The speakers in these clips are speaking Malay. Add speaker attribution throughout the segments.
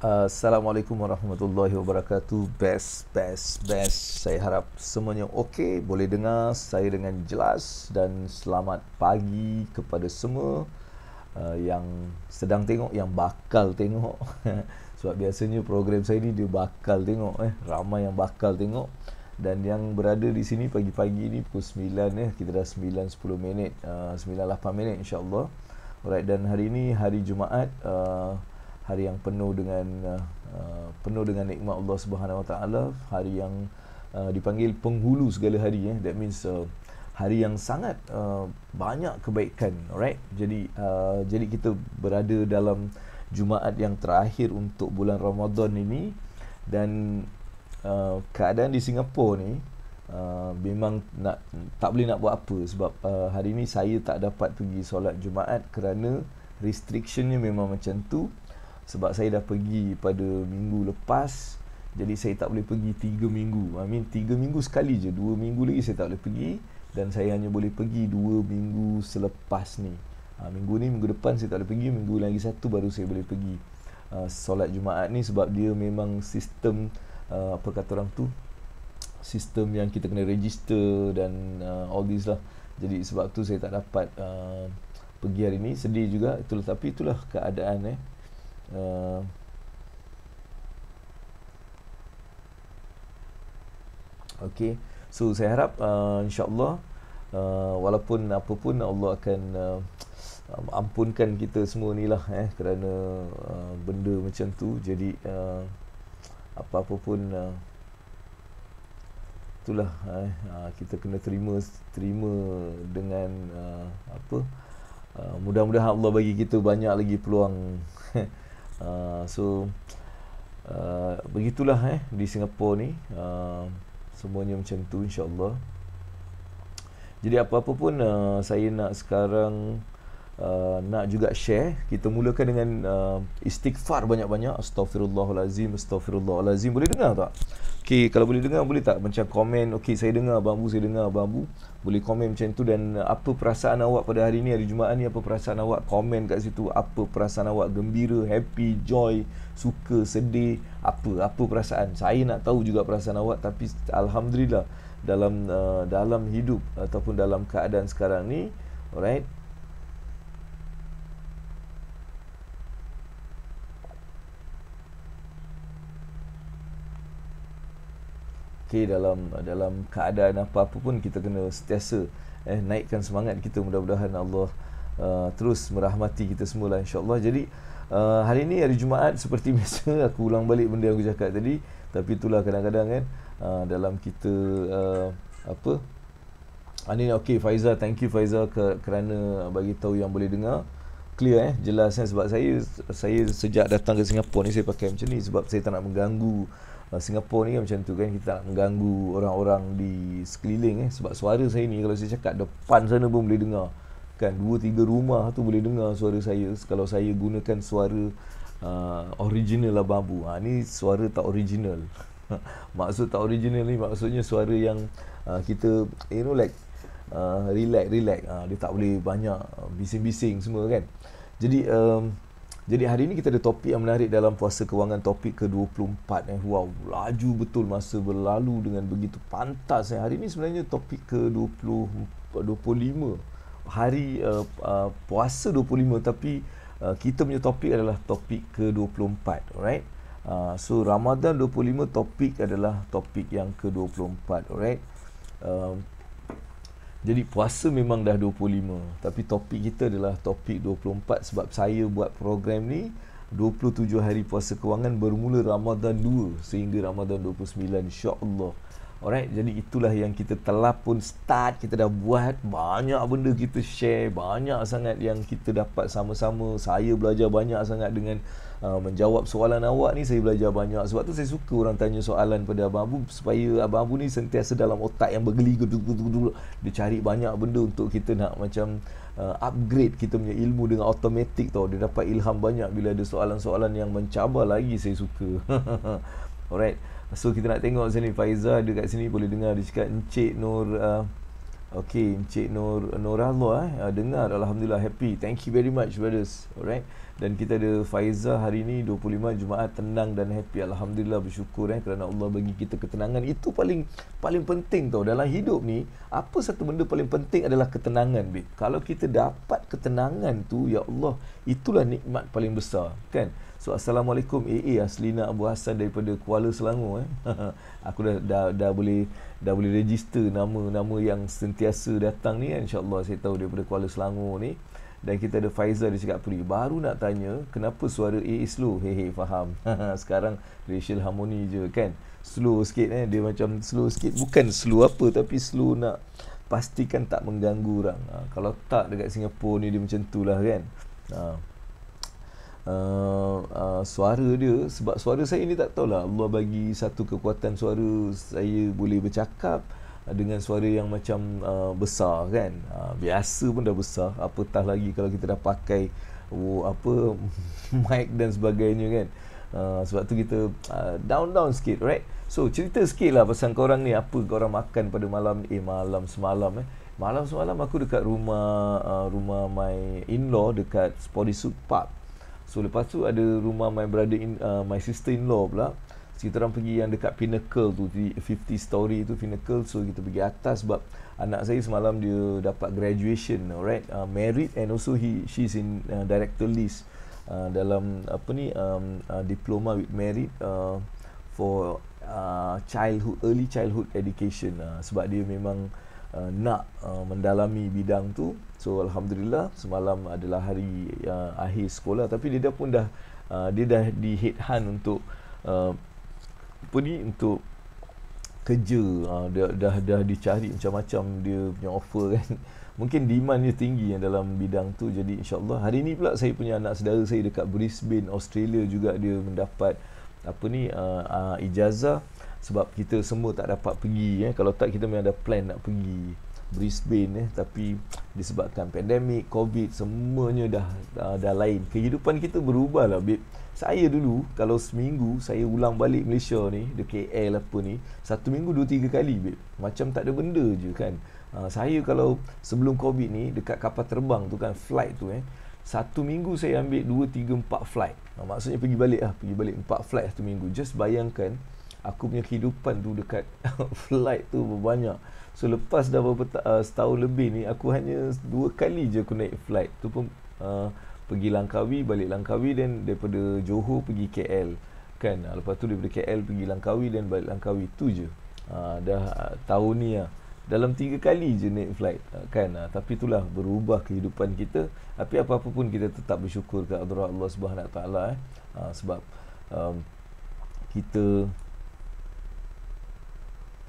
Speaker 1: Assalamualaikum warahmatullahi wabarakatuh. Best, best, best. Saya harap semuanya okey, boleh dengar saya dengan jelas dan selamat pagi kepada semua uh, yang sedang tengok, yang bakal tengok. Sebab biasanya program saya ni dia bakal tengok eh, ramai yang bakal tengok dan yang berada di sini pagi-pagi ni pukul 9 eh, kita dah 9 10 minit, uh, 9 8 minit insya Alright dan hari ini hari Jumaat uh, hari yang penuh dengan uh, penuh dengan nikmat Allah Subhanahu Wa Taala hari yang uh, dipanggil penghulu segala hari eh that means uh, hari yang sangat uh, banyak kebaikan alright jadi uh, jadi kita berada dalam jumaat yang terakhir untuk bulan Ramadan ini dan uh, keadaan di Singapura ni Uh, memang nak, tak boleh nak buat apa sebab uh, hari ni saya tak dapat pergi solat Jumaat kerana restrictionnya memang macam tu sebab saya dah pergi pada minggu lepas jadi saya tak boleh pergi 3 minggu I mean 3 minggu sekali je 2 minggu lagi saya tak boleh pergi dan saya hanya boleh pergi 2 minggu selepas ni ha, minggu ni minggu depan saya tak boleh pergi minggu lagi satu baru saya boleh pergi uh, solat Jumaat ni sebab dia memang sistem uh, apa kata orang tu sistem yang kita kena register dan uh, all this lah jadi sebab tu saya tak dapat uh, pergi hari ni sedih juga itulah tapi itulah keadaan eh Uh, okay So saya harap uh, InsyaAllah uh, Walaupun apa pun Allah akan uh, Ampunkan kita semua ni lah eh, Kerana uh, Benda macam tu Jadi uh, Apa-apa pun uh, Itulah eh, uh, Kita kena terima Terima Dengan uh, Apa uh, Mudah-mudahan Allah bagi kita Banyak lagi peluang Uh, so uh, begitulah eh di Singapura ni uh, semuanya macam tu insyaallah jadi apa-apa pun uh, saya nak sekarang uh, nak juga share kita mulakan dengan uh, istighfar banyak-banyak astagfirullahalazim astagfirullahalazim boleh dengar tak okey kalau boleh dengar boleh tak macam komen okey saya dengar bambu saya dengar bambu boleh komen macam tu dan apa perasaan awak pada hari ini hari Jumaat ni apa perasaan awak komen kat situ apa perasaan awak gembira happy joy suka sedih apa apa perasaan saya nak tahu juga perasaan awak tapi alhamdulillah dalam uh, dalam hidup ataupun dalam keadaan sekarang ni alright okay, dalam dalam keadaan apa-apa pun kita kena sentiasa eh naikkan semangat kita mudah-mudahan Allah uh, terus merahmati kita semua insya-Allah. Jadi uh, hari ini hari Jumaat seperti biasa aku ulang balik benda yang aku cakap tadi tapi itulah kadang-kadang kan uh, dalam kita uh, apa Ani ni okey Faiza thank you Faiza kerana bagi tahu yang boleh dengar clear eh jelas eh? sebab saya saya sejak datang ke Singapura ni saya pakai macam ni sebab saya tak nak mengganggu Singapura ni macam tu kan kita nak mengganggu orang-orang di sekeliling eh sebab suara saya ni kalau saya cakap depan sana pun boleh dengar kan dua tiga rumah tu boleh dengar suara saya kalau saya gunakan suara uh, original ababu ha ni suara tak original maksud tak original ni maksudnya suara yang uh, kita you know like uh, relax relax uh, dia tak boleh banyak uh, bising-bising semua kan jadi um, jadi hari ini kita ada topik yang menarik dalam puasa kewangan topik ke-24 eh. Wow, laju betul masa berlalu dengan begitu pantas eh. Hari ini sebenarnya topik ke-25 Hari uh, uh, puasa 25 tapi uh, kita punya topik adalah topik ke-24 Alright uh, So Ramadan 25 topik adalah topik yang ke-24 Alright uh, jadi puasa memang dah 25 Tapi topik kita adalah topik 24 Sebab saya buat program ni 27 hari puasa kewangan bermula Ramadan 2 Sehingga Ramadan 29 insyaAllah Alright, jadi itulah yang kita telah pun start Kita dah buat banyak benda kita share Banyak sangat yang kita dapat sama-sama Saya belajar banyak sangat dengan Ah, menjawab soalan awak ni saya belajar banyak sebab tu saya suka orang tanya soalan pada abang Abu supaya abang Abu ni sentiasa dalam otak yang bergeligu dia cari banyak benda untuk kita nak macam uh, upgrade kita punya ilmu dengan automatik tau dia dapat ilham banyak bila ada soalan-soalan yang mencabar lagi saya suka alright so kita nak tengok sini Faiza ada kat sini boleh dengar dia cakap Encik Nur uh, Okay, Encik Nur Nur Allah eh. Uh, dengar Alhamdulillah happy Thank you very much brothers Alright dan kita ada Faizah hari ini 25 Jumaat tenang dan happy alhamdulillah bersyukur eh kerana Allah bagi kita ketenangan itu paling paling penting tau dalam hidup ni apa satu benda paling penting adalah ketenangan bib kalau kita dapat ketenangan tu ya Allah itulah nikmat paling besar kan so assalamualaikum AA Aslina Abu Hassan daripada Kuala Selangor eh aku dah, dah dah boleh dah boleh register nama-nama yang sentiasa datang ni eh? insyaallah saya tahu daripada Kuala Selangor ni dan kita ada Faizal di cakap Puri baru nak tanya kenapa suara A slow hehe he, faham sekarang racial harmony je kan slow sikit eh dia macam slow sikit bukan slow apa tapi slow nak pastikan tak mengganggu orang ha, kalau tak dekat Singapura ni dia macam tu lah kan ha. Uh, uh, suara dia sebab suara saya ni tak tahulah Allah bagi satu kekuatan suara saya boleh bercakap dengan suara yang macam uh, besar kan uh, biasa pun dah besar apatah lagi kalau kita dah pakai uh, apa mic dan sebagainya kan uh, sebab tu kita uh, down down sikit right so cerita sikit lah pasal korang ni apa korang makan pada malam eh malam semalam eh malam semalam aku dekat rumah uh, rumah my in-law dekat Spodisuk Park so lepas tu ada rumah my brother in, uh, my sister in-law pula So kita orang pergi yang dekat pinnacle tu 50 story tu pinnacle So kita pergi atas sebab Anak saya semalam dia dapat graduation Alright uh, Married and also he she's in uh, director list uh, Dalam apa ni um, uh, Diploma with merit uh, For uh, childhood Early childhood education uh, Sebab dia memang uh, Nak uh, mendalami bidang tu So Alhamdulillah Semalam adalah hari uh, akhir sekolah Tapi dia pun dah uh, Dia dah di headhunt untuk uh, apa ni untuk kerja uh, ah, dah, dah dah dicari macam-macam dia punya offer kan mungkin demand dia tinggi yang dalam bidang tu jadi insyaallah hari ni pula saya punya anak saudara saya dekat Brisbane Australia juga dia mendapat apa ni uh, uh, ijazah sebab kita semua tak dapat pergi eh kalau tak kita memang ada plan nak pergi Brisbane eh tapi disebabkan pandemik covid semuanya dah dah, dah lain kehidupan kita berubah lah babe saya dulu kalau seminggu saya ulang balik Malaysia ni the KL apa ni satu minggu dua tiga kali babe macam tak ada benda je kan uh, saya kalau sebelum covid ni dekat kapal terbang tu kan flight tu eh satu minggu saya ambil dua tiga empat flight uh, maksudnya pergi balik ah pergi balik empat flight satu minggu just bayangkan aku punya kehidupan tu dekat flight tu berbanyak So lepas dah berapa ta- uh, setahun lebih ni aku hanya dua kali je aku naik flight. Tu pun uh, pergi Langkawi, balik Langkawi dan daripada Johor pergi KL. Kan? Uh, lepas tu daripada KL pergi Langkawi dan balik Langkawi tu je. Uh, dah uh, tahun ni lah. Dalam tiga kali je naik flight. Uh, kan? Uh, tapi itulah berubah kehidupan kita. Tapi apa-apa pun kita tetap bersyukur kepada Allah Subhanahu Wa Taala eh. sebab um, kita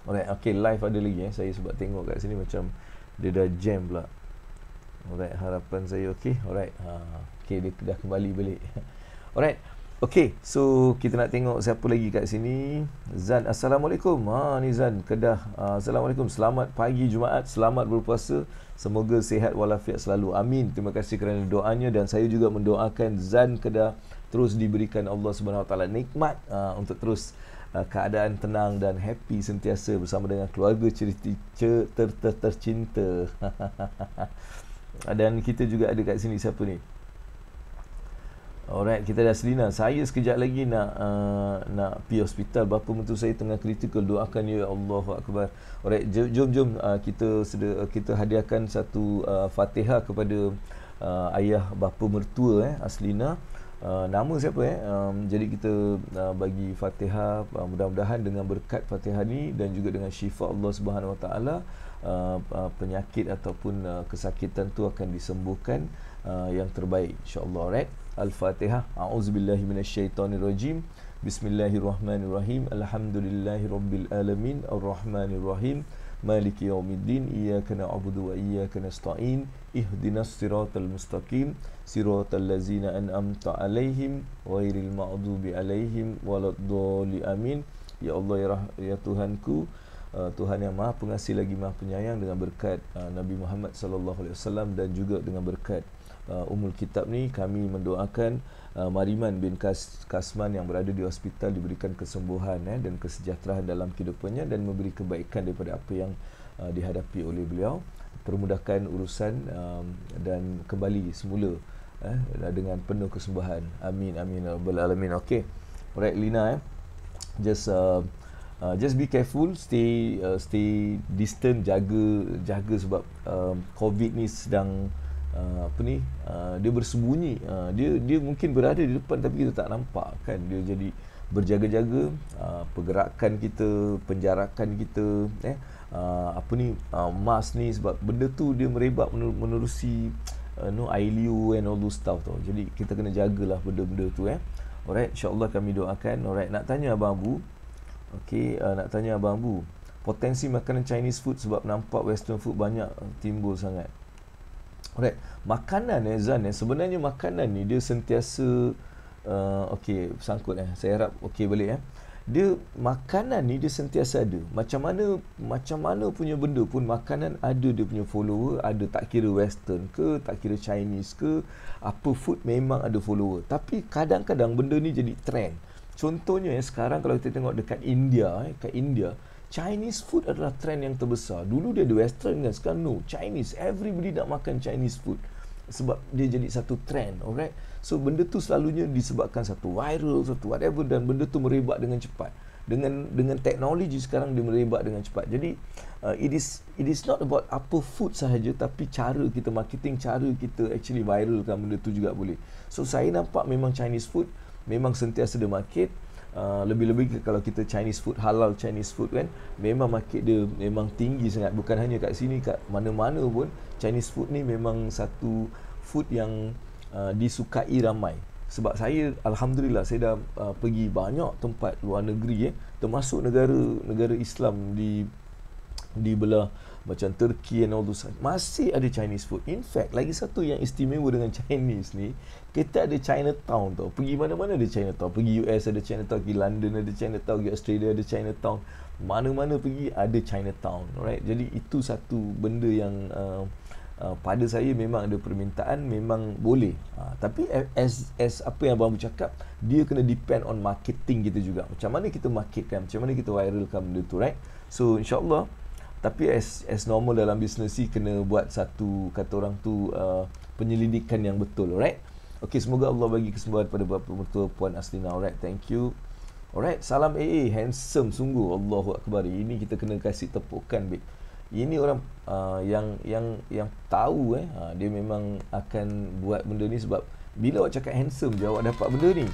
Speaker 1: Alright, okay live ada lagi eh. Saya sebab tengok kat sini macam dia dah jam pula. Alright, harapan saya okey. Alright. Ha, okey dia dah kembali balik. Alright. Okay, so kita nak tengok siapa lagi kat sini. Zan, Assalamualaikum. Ha, ni Zan, Kedah. Ha, Assalamualaikum. Selamat pagi Jumaat. Selamat berpuasa. Semoga sihat walafiat selalu. Amin. Terima kasih kerana doanya dan saya juga mendoakan Zan Kedah terus diberikan Allah SWT nikmat uh, untuk terus Eh, keadaan tenang dan happy sentiasa bersama dengan keluarga cerita ter, ter, tercinta. dan kita juga ada kat sini siapa ni? Alright, kita dah Selina. Saya sekejap lagi nak uh, nak pi hospital. Bapa mentua saya tengah kritikal. Doakan ya Allah Akbar. Alright, jom jom, jom. Uh, kita sedi- kita hadiahkan satu uh, Fatihah kepada uh, ayah bapa mertua eh Aslina. Uh, nama siapa eh um, jadi kita uh, bagi Fatihah uh, mudah-mudahan dengan berkat Fatihah ni dan juga dengan syifa Allah Subhanahu Wa Taala uh, uh, penyakit ataupun uh, kesakitan tu akan disembuhkan uh, yang terbaik Insya Allah right Al-Fatihah auzubillahi minasyaitonirrajim Bismillahirrahmanirrahim Alhamdulillahirabbil alamin arrahmanirrahim al مالك Kena الدين إياك نعبد Kena Sta'in اهدنا الصراط Mustaqim صراط Lazina أنعمت عليهم غير المغضوب عليهم ولا الضال أمين يا الله Ya رح ya, ya Tuhanku uh, Tuhan yang maha pengasih lagi maha penyayang dengan berkat uh, Nabi Muhammad sallallahu alaihi wasallam dan juga dengan berkat uh, umul kitab ni kami mendoakan Eh, Mariman bin Kas, Kasman yang berada di hospital diberikan kesembuhan eh, dan kesejahteraan dalam kehidupannya dan memberi kebaikan daripada apa yang uh, dihadapi oleh beliau permudahkan urusan um, dan kembali semula eh, dengan penuh kesembuhan amin amin ya rabbal alamin okey alright lina eh. just uh, uh, just be careful stay uh, stay distant jaga jaga sebab um, covid ni sedang uh, apa ni uh, dia bersembunyi uh, dia dia mungkin berada di depan tapi kita tak nampak kan dia jadi berjaga-jaga uh, pergerakan kita penjarakan kita eh uh, apa ni uh, mas ni sebab benda tu dia merebak menerusi, menerusi uh, no ILU and all those stuff tau jadi kita kena jagalah benda-benda tu eh alright insyaallah kami doakan alright nak tanya abang bu okey uh, nak tanya abang bu potensi makanan chinese food sebab nampak western food banyak uh, timbul sangat Alright, makanan eh Zan eh, sebenarnya makanan ni dia sentiasa uh, Okay, sangkut eh, saya harap okay balik eh Dia, makanan ni dia sentiasa ada Macam mana, macam mana punya benda pun makanan ada dia punya follower Ada tak kira western ke, tak kira Chinese ke Apa food memang ada follower Tapi kadang-kadang benda ni jadi trend Contohnya eh, sekarang kalau kita tengok dekat India eh, Dekat India, Chinese food adalah trend yang terbesar. Dulu dia ada western kan, sekarang no. Chinese, everybody nak makan Chinese food. Sebab dia jadi satu trend, alright. So, benda tu selalunya disebabkan satu viral, satu whatever dan benda tu merebak dengan cepat. Dengan dengan teknologi sekarang dia merebak dengan cepat. Jadi, uh, it is it is not about apa food sahaja tapi cara kita marketing, cara kita actually viralkan benda tu juga boleh. So, saya nampak memang Chinese food memang sentiasa dia market uh, lebih-lebih kalau kita Chinese food halal Chinese food kan memang market dia memang tinggi sangat bukan hanya kat sini kat mana-mana pun Chinese food ni memang satu food yang uh, disukai ramai sebab saya alhamdulillah saya dah uh, pergi banyak tempat luar negeri eh termasuk negara negara Islam di di belah macam Turki and all those masih ada Chinese food in fact lagi satu yang istimewa dengan Chinese ni kita ada Chinatown tau pergi mana-mana ada Chinatown pergi US ada Chinatown pergi London ada Chinatown pergi Australia ada Chinatown mana-mana pergi ada Chinatown alright jadi itu satu benda yang uh, uh, pada saya memang ada permintaan memang boleh uh, tapi as, as apa yang abang cakap dia kena depend on marketing kita juga macam mana kita marketkan macam mana kita viralkan benda tu right so insyaAllah tapi as as normal dalam bisnes ni kena buat satu kata orang tu uh, penyelidikan yang betul alright okey semoga Allah bagi kesembuhan pada bapa mertua puan Aslina alright thank you alright salam AA handsome sungguh Allahu akbar ini kita kena kasih tepukan babe ini orang uh, yang yang yang tahu eh uh, dia memang akan buat benda ni sebab bila awak cakap handsome je awak dapat benda ni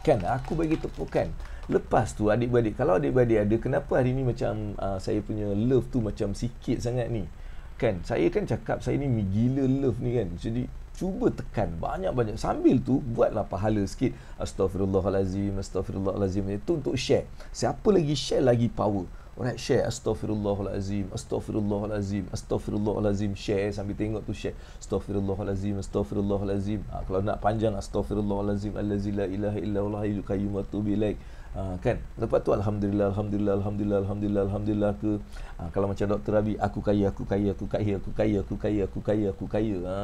Speaker 1: kan aku bagi tepukan Lepas tu adik-beradik Kalau adik-beradik ada Kenapa hari ni macam uh, Saya punya love tu Macam sikit sangat ni Kan Saya kan cakap Saya ni gila love ni kan Jadi Cuba tekan banyak-banyak Sambil tu Buatlah pahala sikit Astaghfirullahalazim Astaghfirullahalazim tu untuk share Siapa lagi share lagi power Alright share Astaghfirullahalazim Astaghfirullahalazim Astaghfirullahalazim Share sambil tengok tu share Astaghfirullahalazim Astaghfirullahalazim ha, Kalau nak panjang Astaghfirullahalazim Allazila ilaha illa Allah Yudhu kayyumatu bilaik like ha, kan lepas tu alhamdulillah alhamdulillah alhamdulillah alhamdulillah alhamdulillah ke ha, kalau macam Dr Abi aku kaya aku kaya aku kaya aku kaya aku kaya aku kaya aku kaya ha,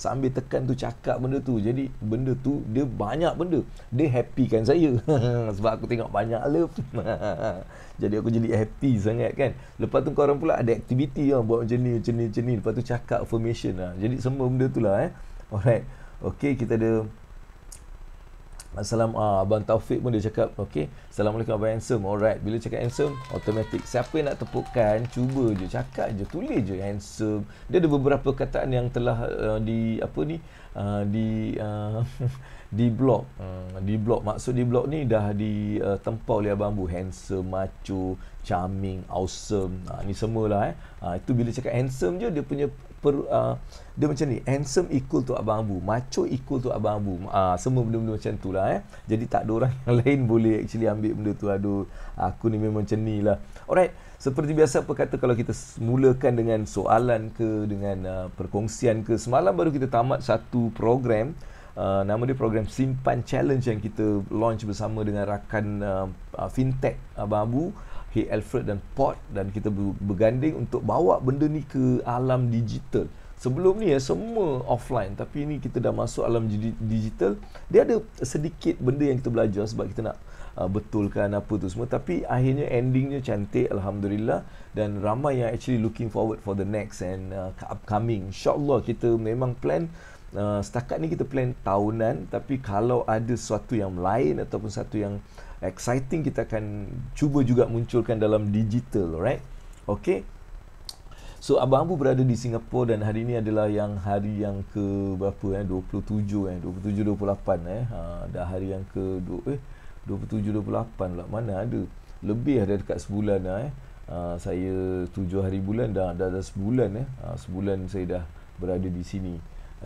Speaker 1: sambil tekan tu cakap benda tu jadi benda tu dia banyak benda dia happy kan saya sebab aku tengok banyak love jadi aku jadi happy sangat kan lepas tu korang pula ada aktiviti lah buat macam ni macam ni macam ni lepas tu cakap affirmation lah jadi semua benda tu lah eh alright Okay, kita ada Assalam uh, Abang Taufik pun dia cakap okay. Assalamualaikum Abang Handsome Alright Bila cakap handsome Automatic Siapa yang nak tepukan Cuba je Cakap je Tulis je handsome Dia ada beberapa kataan yang telah uh, Di Apa ni uh, Di uh, Di blog uh, hmm, Di blog Maksud di blog ni Dah di uh, oleh Abang Bu Handsome Macho Charming Awesome uh, Ni semualah eh uh, Itu bila cakap handsome je Dia punya per, uh, dia macam ni handsome equal to abang abu macho equal to abang abu uh, semua benda-benda macam tu lah eh. jadi tak ada orang yang lain boleh actually ambil benda tu aduh aku ni memang macam ni lah alright seperti biasa apa kata kalau kita mulakan dengan soalan ke dengan uh, perkongsian ke semalam baru kita tamat satu program Uh, nama dia program simpan challenge yang kita launch bersama dengan rakan uh, uh fintech Abang Abu Hey Alfred dan Pot dan kita berganding untuk bawa benda ni ke alam digital. Sebelum ni ya semua offline tapi ini kita dah masuk alam digital. Dia ada sedikit benda yang kita belajar sebab kita nak uh, betulkan apa tu semua tapi akhirnya endingnya cantik alhamdulillah dan ramai yang actually looking forward for the next and uh, upcoming. Insya-Allah kita memang plan Uh, setakat ni kita plan tahunan tapi kalau ada sesuatu yang lain ataupun satu yang exciting kita akan cuba juga munculkan dalam digital, right? Okay. So Abang Abu berada di Singapura dan hari ini adalah yang hari yang ke berapa eh 27 eh 27 28 eh ha, dah hari yang ke eh 27 28 lah mana ada lebih ada dekat sebulan lah. eh ha, saya 7 hari bulan dah dah, dah sebulan eh ha, sebulan saya dah berada di sini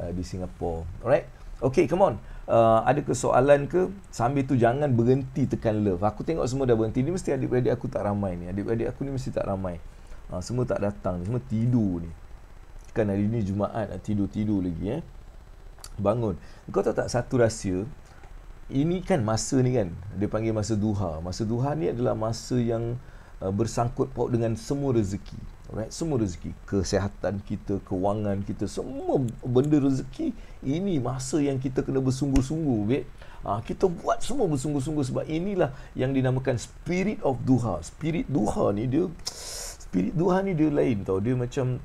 Speaker 1: uh, di Singapura alright okay come on uh, ada kesoalan ke sambil tu jangan berhenti tekan love aku tengok semua dah berhenti ni mesti adik-adik aku tak ramai ni adik-adik aku ni mesti tak ramai uh, semua tak datang ni semua tidur ni kan hari ni Jumaat nak tidur-tidur lagi eh bangun kau tahu tak satu rahsia ini kan masa ni kan dia panggil masa duha masa duha ni adalah masa yang uh, bersangkut paut dengan semua rezeki right semua rezeki kesehatan kita kewangan kita semua benda rezeki ini masa yang kita kena bersungguh-sungguh right? Ah, ha, kita buat semua bersungguh-sungguh sebab inilah yang dinamakan spirit of duha spirit duha ni dia spirit duha ni dia lain tau dia macam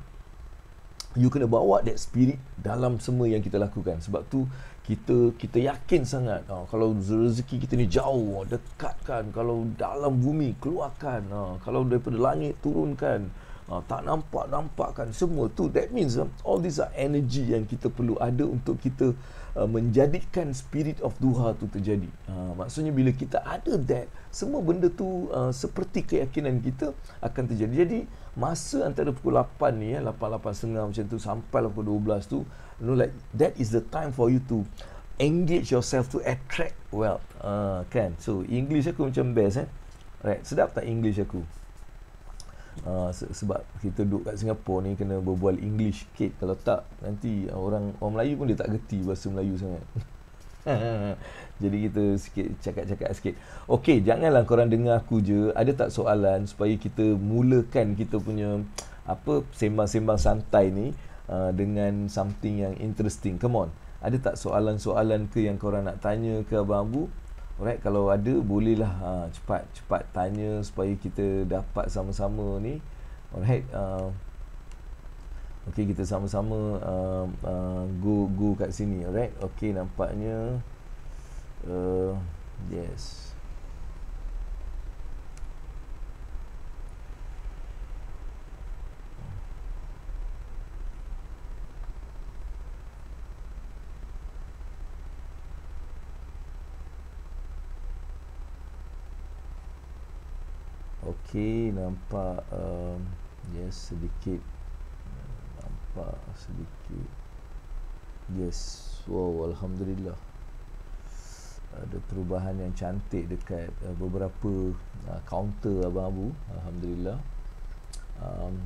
Speaker 1: you kena bawa that spirit dalam semua yang kita lakukan sebab tu kita kita yakin sangat ha, kalau rezeki kita ni jauh ah, dekatkan kalau dalam bumi keluarkan ha, kalau daripada langit turunkan uh, tak nampak nampakkan semua tu that means uh, all these are energy yang kita perlu ada untuk kita uh, menjadikan spirit of duha tu terjadi uh, maksudnya bila kita ada that semua benda tu uh, seperti keyakinan kita akan terjadi jadi masa antara pukul 8 ni eh, 8 8:30 macam tu sampai pukul 12 tu you know like that is the time for you to engage yourself to attract wealth uh, kan so english aku macam best eh right sedap tak english aku uh, sebab kita duduk kat Singapura ni kena berbual English sikit kalau tak nanti orang orang Melayu pun dia tak geti bahasa Melayu sangat jadi kita sikit cakap-cakap sikit Okay, janganlah korang dengar aku je Ada tak soalan supaya kita mulakan kita punya Apa, sembang-sembang santai ni uh, Dengan something yang interesting Come on, ada tak soalan-soalan ke yang korang nak tanya ke Abang Abu Alright, kalau ada bolehlah ha, cepat cepat tanya supaya kita dapat sama-sama ni. Alright, uh, ah, okay kita sama-sama uh, uh, go go kat sini. Alright, okay nampaknya uh, yes. Okey, nampak um, yes sedikit nampak sedikit. Yes, wow, alhamdulillah. Ada perubahan yang cantik dekat uh, beberapa uh, counter abang Abu, alhamdulillah. Um,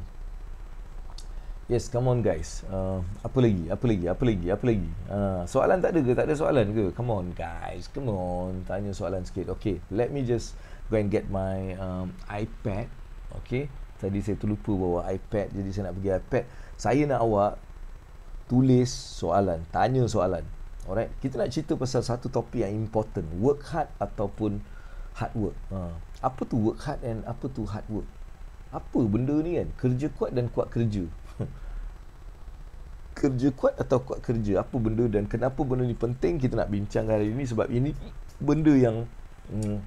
Speaker 1: yes, come on guys. Uh, apa lagi? Apa lagi? Apa lagi? Apa lagi? Uh, soalan tak ada ke? Tak ada soalan ke? Come on guys, come on. Tanya soalan sikit. Okey, let me just go and get my um, iPad. Okay. Tadi saya terlupa bawa iPad. Jadi saya nak pergi iPad. Saya nak awak tulis soalan. Tanya soalan. Alright. Kita nak cerita pasal satu topik yang important. Work hard ataupun hard work. Uh, apa tu work hard and apa tu hard work? Apa benda ni kan? Kerja kuat dan kuat kerja. kerja kuat atau kuat kerja? Apa benda dan kenapa benda ni penting kita nak bincang hari ini sebab ini benda yang... Um,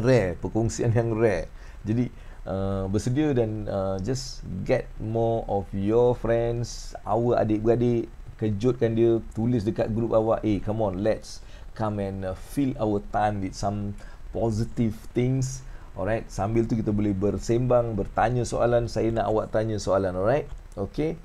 Speaker 1: rare perkongsian yang rare jadi uh, bersedia dan uh, just get more of your friends our adik-beradik kejutkan dia tulis dekat grup awak eh come on let's come and uh, fill our time with some positive things alright sambil tu kita boleh bersembang bertanya soalan saya nak awak tanya soalan alright okay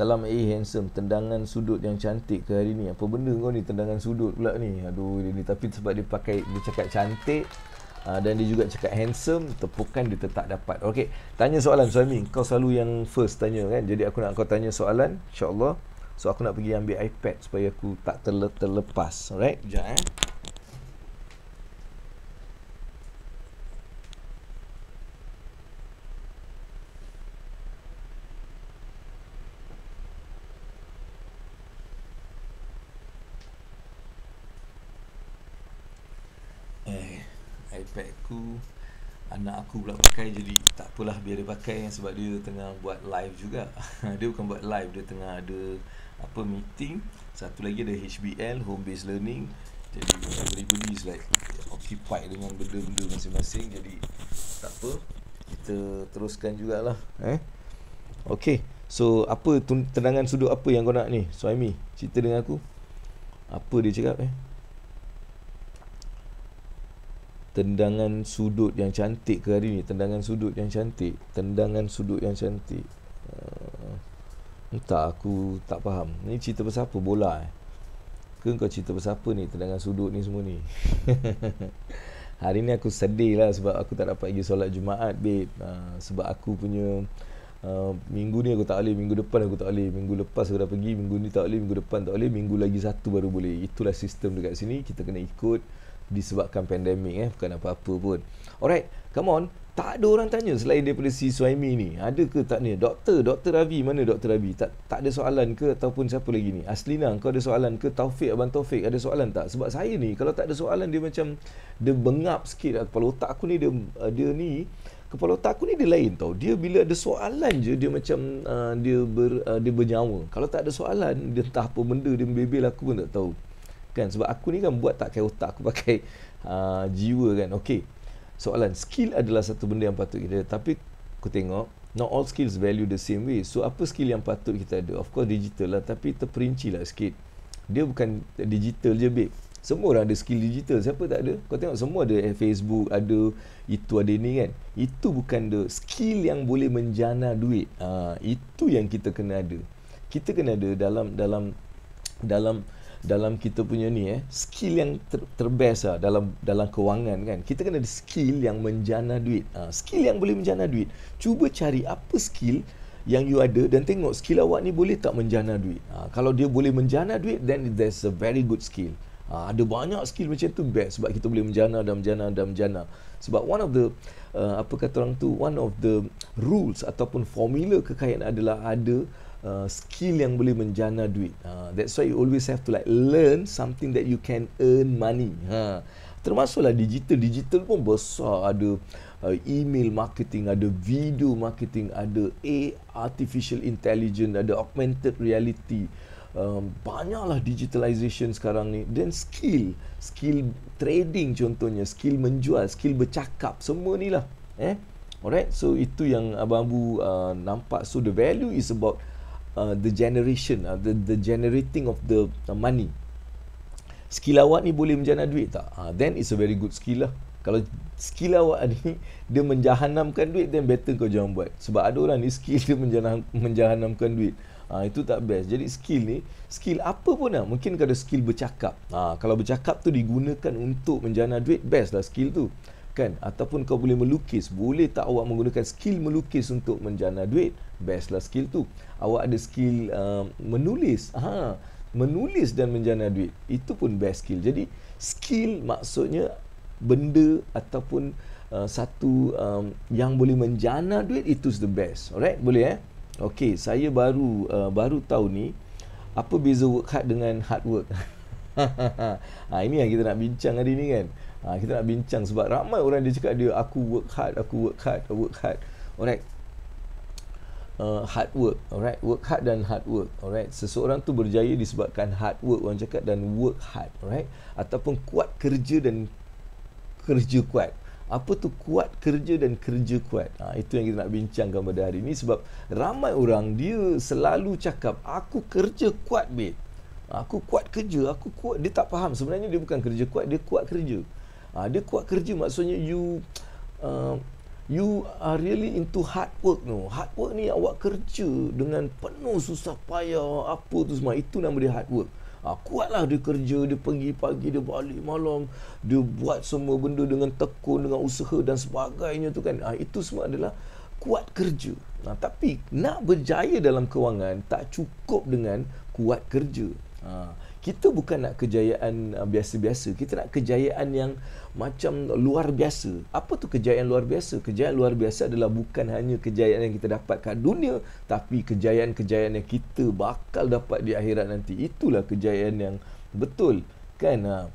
Speaker 1: Salam eh handsome Tendangan sudut yang cantik ke hari ni Apa benda kau ni tendangan sudut pula ni Aduh dia ni Tapi sebab dia pakai Dia cakap cantik uh, Dan dia juga cakap handsome Tepukan dia tetap dapat Okey, Tanya soalan suami Kau selalu yang first tanya kan Jadi aku nak kau tanya soalan InsyaAllah So aku nak pergi ambil iPad Supaya aku tak terle- terlepas Alright Sekejap eh iPadku anak aku pula pakai jadi tak apalah biar dia pakai sebab dia tengah buat live juga dia bukan buat live dia tengah ada apa meeting satu lagi ada HBL home based learning jadi everybody is like occupied dengan benda-benda masing-masing jadi tak apa kita teruskan jugalah eh okay so apa tenangan sudut apa yang kau nak ni Suami cerita dengan aku apa dia cakap eh tendangan sudut yang cantik ke hari ni tendangan sudut yang cantik tendangan sudut yang cantik uh, entah aku tak faham ni cerita pasal apa bola eh ke kau cerita pasal apa ni tendangan sudut ni semua ni hari ni aku sedih lah sebab aku tak dapat pergi solat Jumaat babe uh, sebab aku punya uh, minggu ni aku tak boleh minggu depan aku tak boleh minggu lepas aku dah pergi minggu ni tak boleh minggu depan tak boleh minggu lagi satu baru boleh itulah sistem dekat sini kita kena ikut disebabkan pandemik eh bukan apa-apa pun. Alright, come on. Tak ada orang tanya selain daripada si Suhaimi ni. Ada ke tak ni? Doktor, Doktor Ravi mana Doktor Ravi? Tak tak ada soalan ke ataupun siapa lagi ni? Aslina, kau ada soalan ke? Taufik, Abang Taufik ada soalan tak? Sebab saya ni kalau tak ada soalan dia macam dia bengap sikit lah. kepala otak aku ni dia uh, dia ni kepala otak aku ni dia lain tau. Dia bila ada soalan je dia macam uh, dia ber, uh, dia bernyawa. Kalau tak ada soalan dia tak apa benda dia membebel aku pun tak tahu kan sebab aku ni kan buat tak pakai otak aku pakai uh, jiwa kan okey soalan skill adalah satu benda yang patut kita ada. tapi aku tengok not all skills value the same way so apa skill yang patut kita ada of course digital lah tapi terperinci lah sikit dia bukan digital je babe semua orang ada skill digital siapa tak ada kau tengok semua ada eh, Facebook ada itu ada ni kan itu bukan the skill yang boleh menjana duit uh, itu yang kita kena ada kita kena ada dalam dalam dalam dalam kita punya ni eh skill yang ter- terbest lah dalam dalam kewangan kan kita kena ada skill yang menjana duit ha, skill yang boleh menjana duit cuba cari apa skill yang you ada dan tengok skill awak ni boleh tak menjana duit ha, kalau dia boleh menjana duit then there's a very good skill ha, ada banyak skill macam tu best sebab kita boleh menjana dan menjana dan menjana sebab one of the uh, apa kata orang tu one of the rules ataupun formula kekayaan adalah ada Uh, skill yang boleh menjana duit. Uh, that's why you always have to like learn something that you can earn money. Ha. Termasuklah digital. Digital pun besar. Ada uh, email marketing, ada video marketing, ada AI, artificial intelligence, ada augmented reality. Um, banyaklah digitalization sekarang ni dan skill skill trading contohnya skill menjual skill bercakap semua ni lah eh alright so itu yang abang abu uh, nampak so the value is about Uh, the generation uh, the the generating of the uh, money skill awak ni boleh menjana duit tak uh, then it's a very good skill lah kalau skill awak ni dia menjahanamkan duit then better kau jangan buat sebab ada orang ni skill dia menjahan, menjahanamkan duit ha, itu tak best jadi skill ni skill apa pun lah mungkin kau ada skill bercakap ha, kalau bercakap tu digunakan untuk menjana duit best lah skill tu kan ataupun kau boleh melukis boleh tak awak menggunakan skill melukis untuk menjana duit best lah skill tu awak ada skill uh, menulis ha menulis dan menjana duit itu pun best skill jadi skill maksudnya benda ataupun uh, satu um, yang boleh menjana duit itu the best alright boleh eh okey saya baru uh, baru tahu ni apa beza work hard dengan hard work ha ini yang kita nak bincang hari ni kan ha, kita nak bincang sebab ramai orang dia cakap dia aku work hard aku work hard aku work hard alright uh, hard work alright work hard dan hard work alright seseorang tu berjaya disebabkan hard work orang cakap dan work hard alright ataupun kuat kerja dan kerja kuat apa tu kuat kerja dan kerja kuat ha, itu yang kita nak bincangkan pada hari ini sebab ramai orang dia selalu cakap aku kerja kuat bet ah, aku kuat kerja aku kuat dia tak faham sebenarnya dia bukan kerja kuat dia kuat kerja ha, dia kuat kerja maksudnya you uh, you are really into hard work no hard work ni awak kerja dengan penuh susah payah apa tu semua itu nama dia hard work ha, kuatlah dia kerja dia pergi pagi dia balik malam dia buat semua benda dengan tekun dengan usaha dan sebagainya tu kan ha, itu semua adalah kuat kerja ha, tapi nak berjaya dalam kewangan tak cukup dengan kuat kerja ha kita bukan nak kejayaan uh, biasa-biasa kita nak kejayaan yang macam luar biasa apa tu kejayaan luar biasa kejayaan luar biasa adalah bukan hanya kejayaan yang kita dapat kat dunia tapi kejayaan-kejayaan yang kita bakal dapat di akhirat nanti itulah kejayaan yang betul kan uh.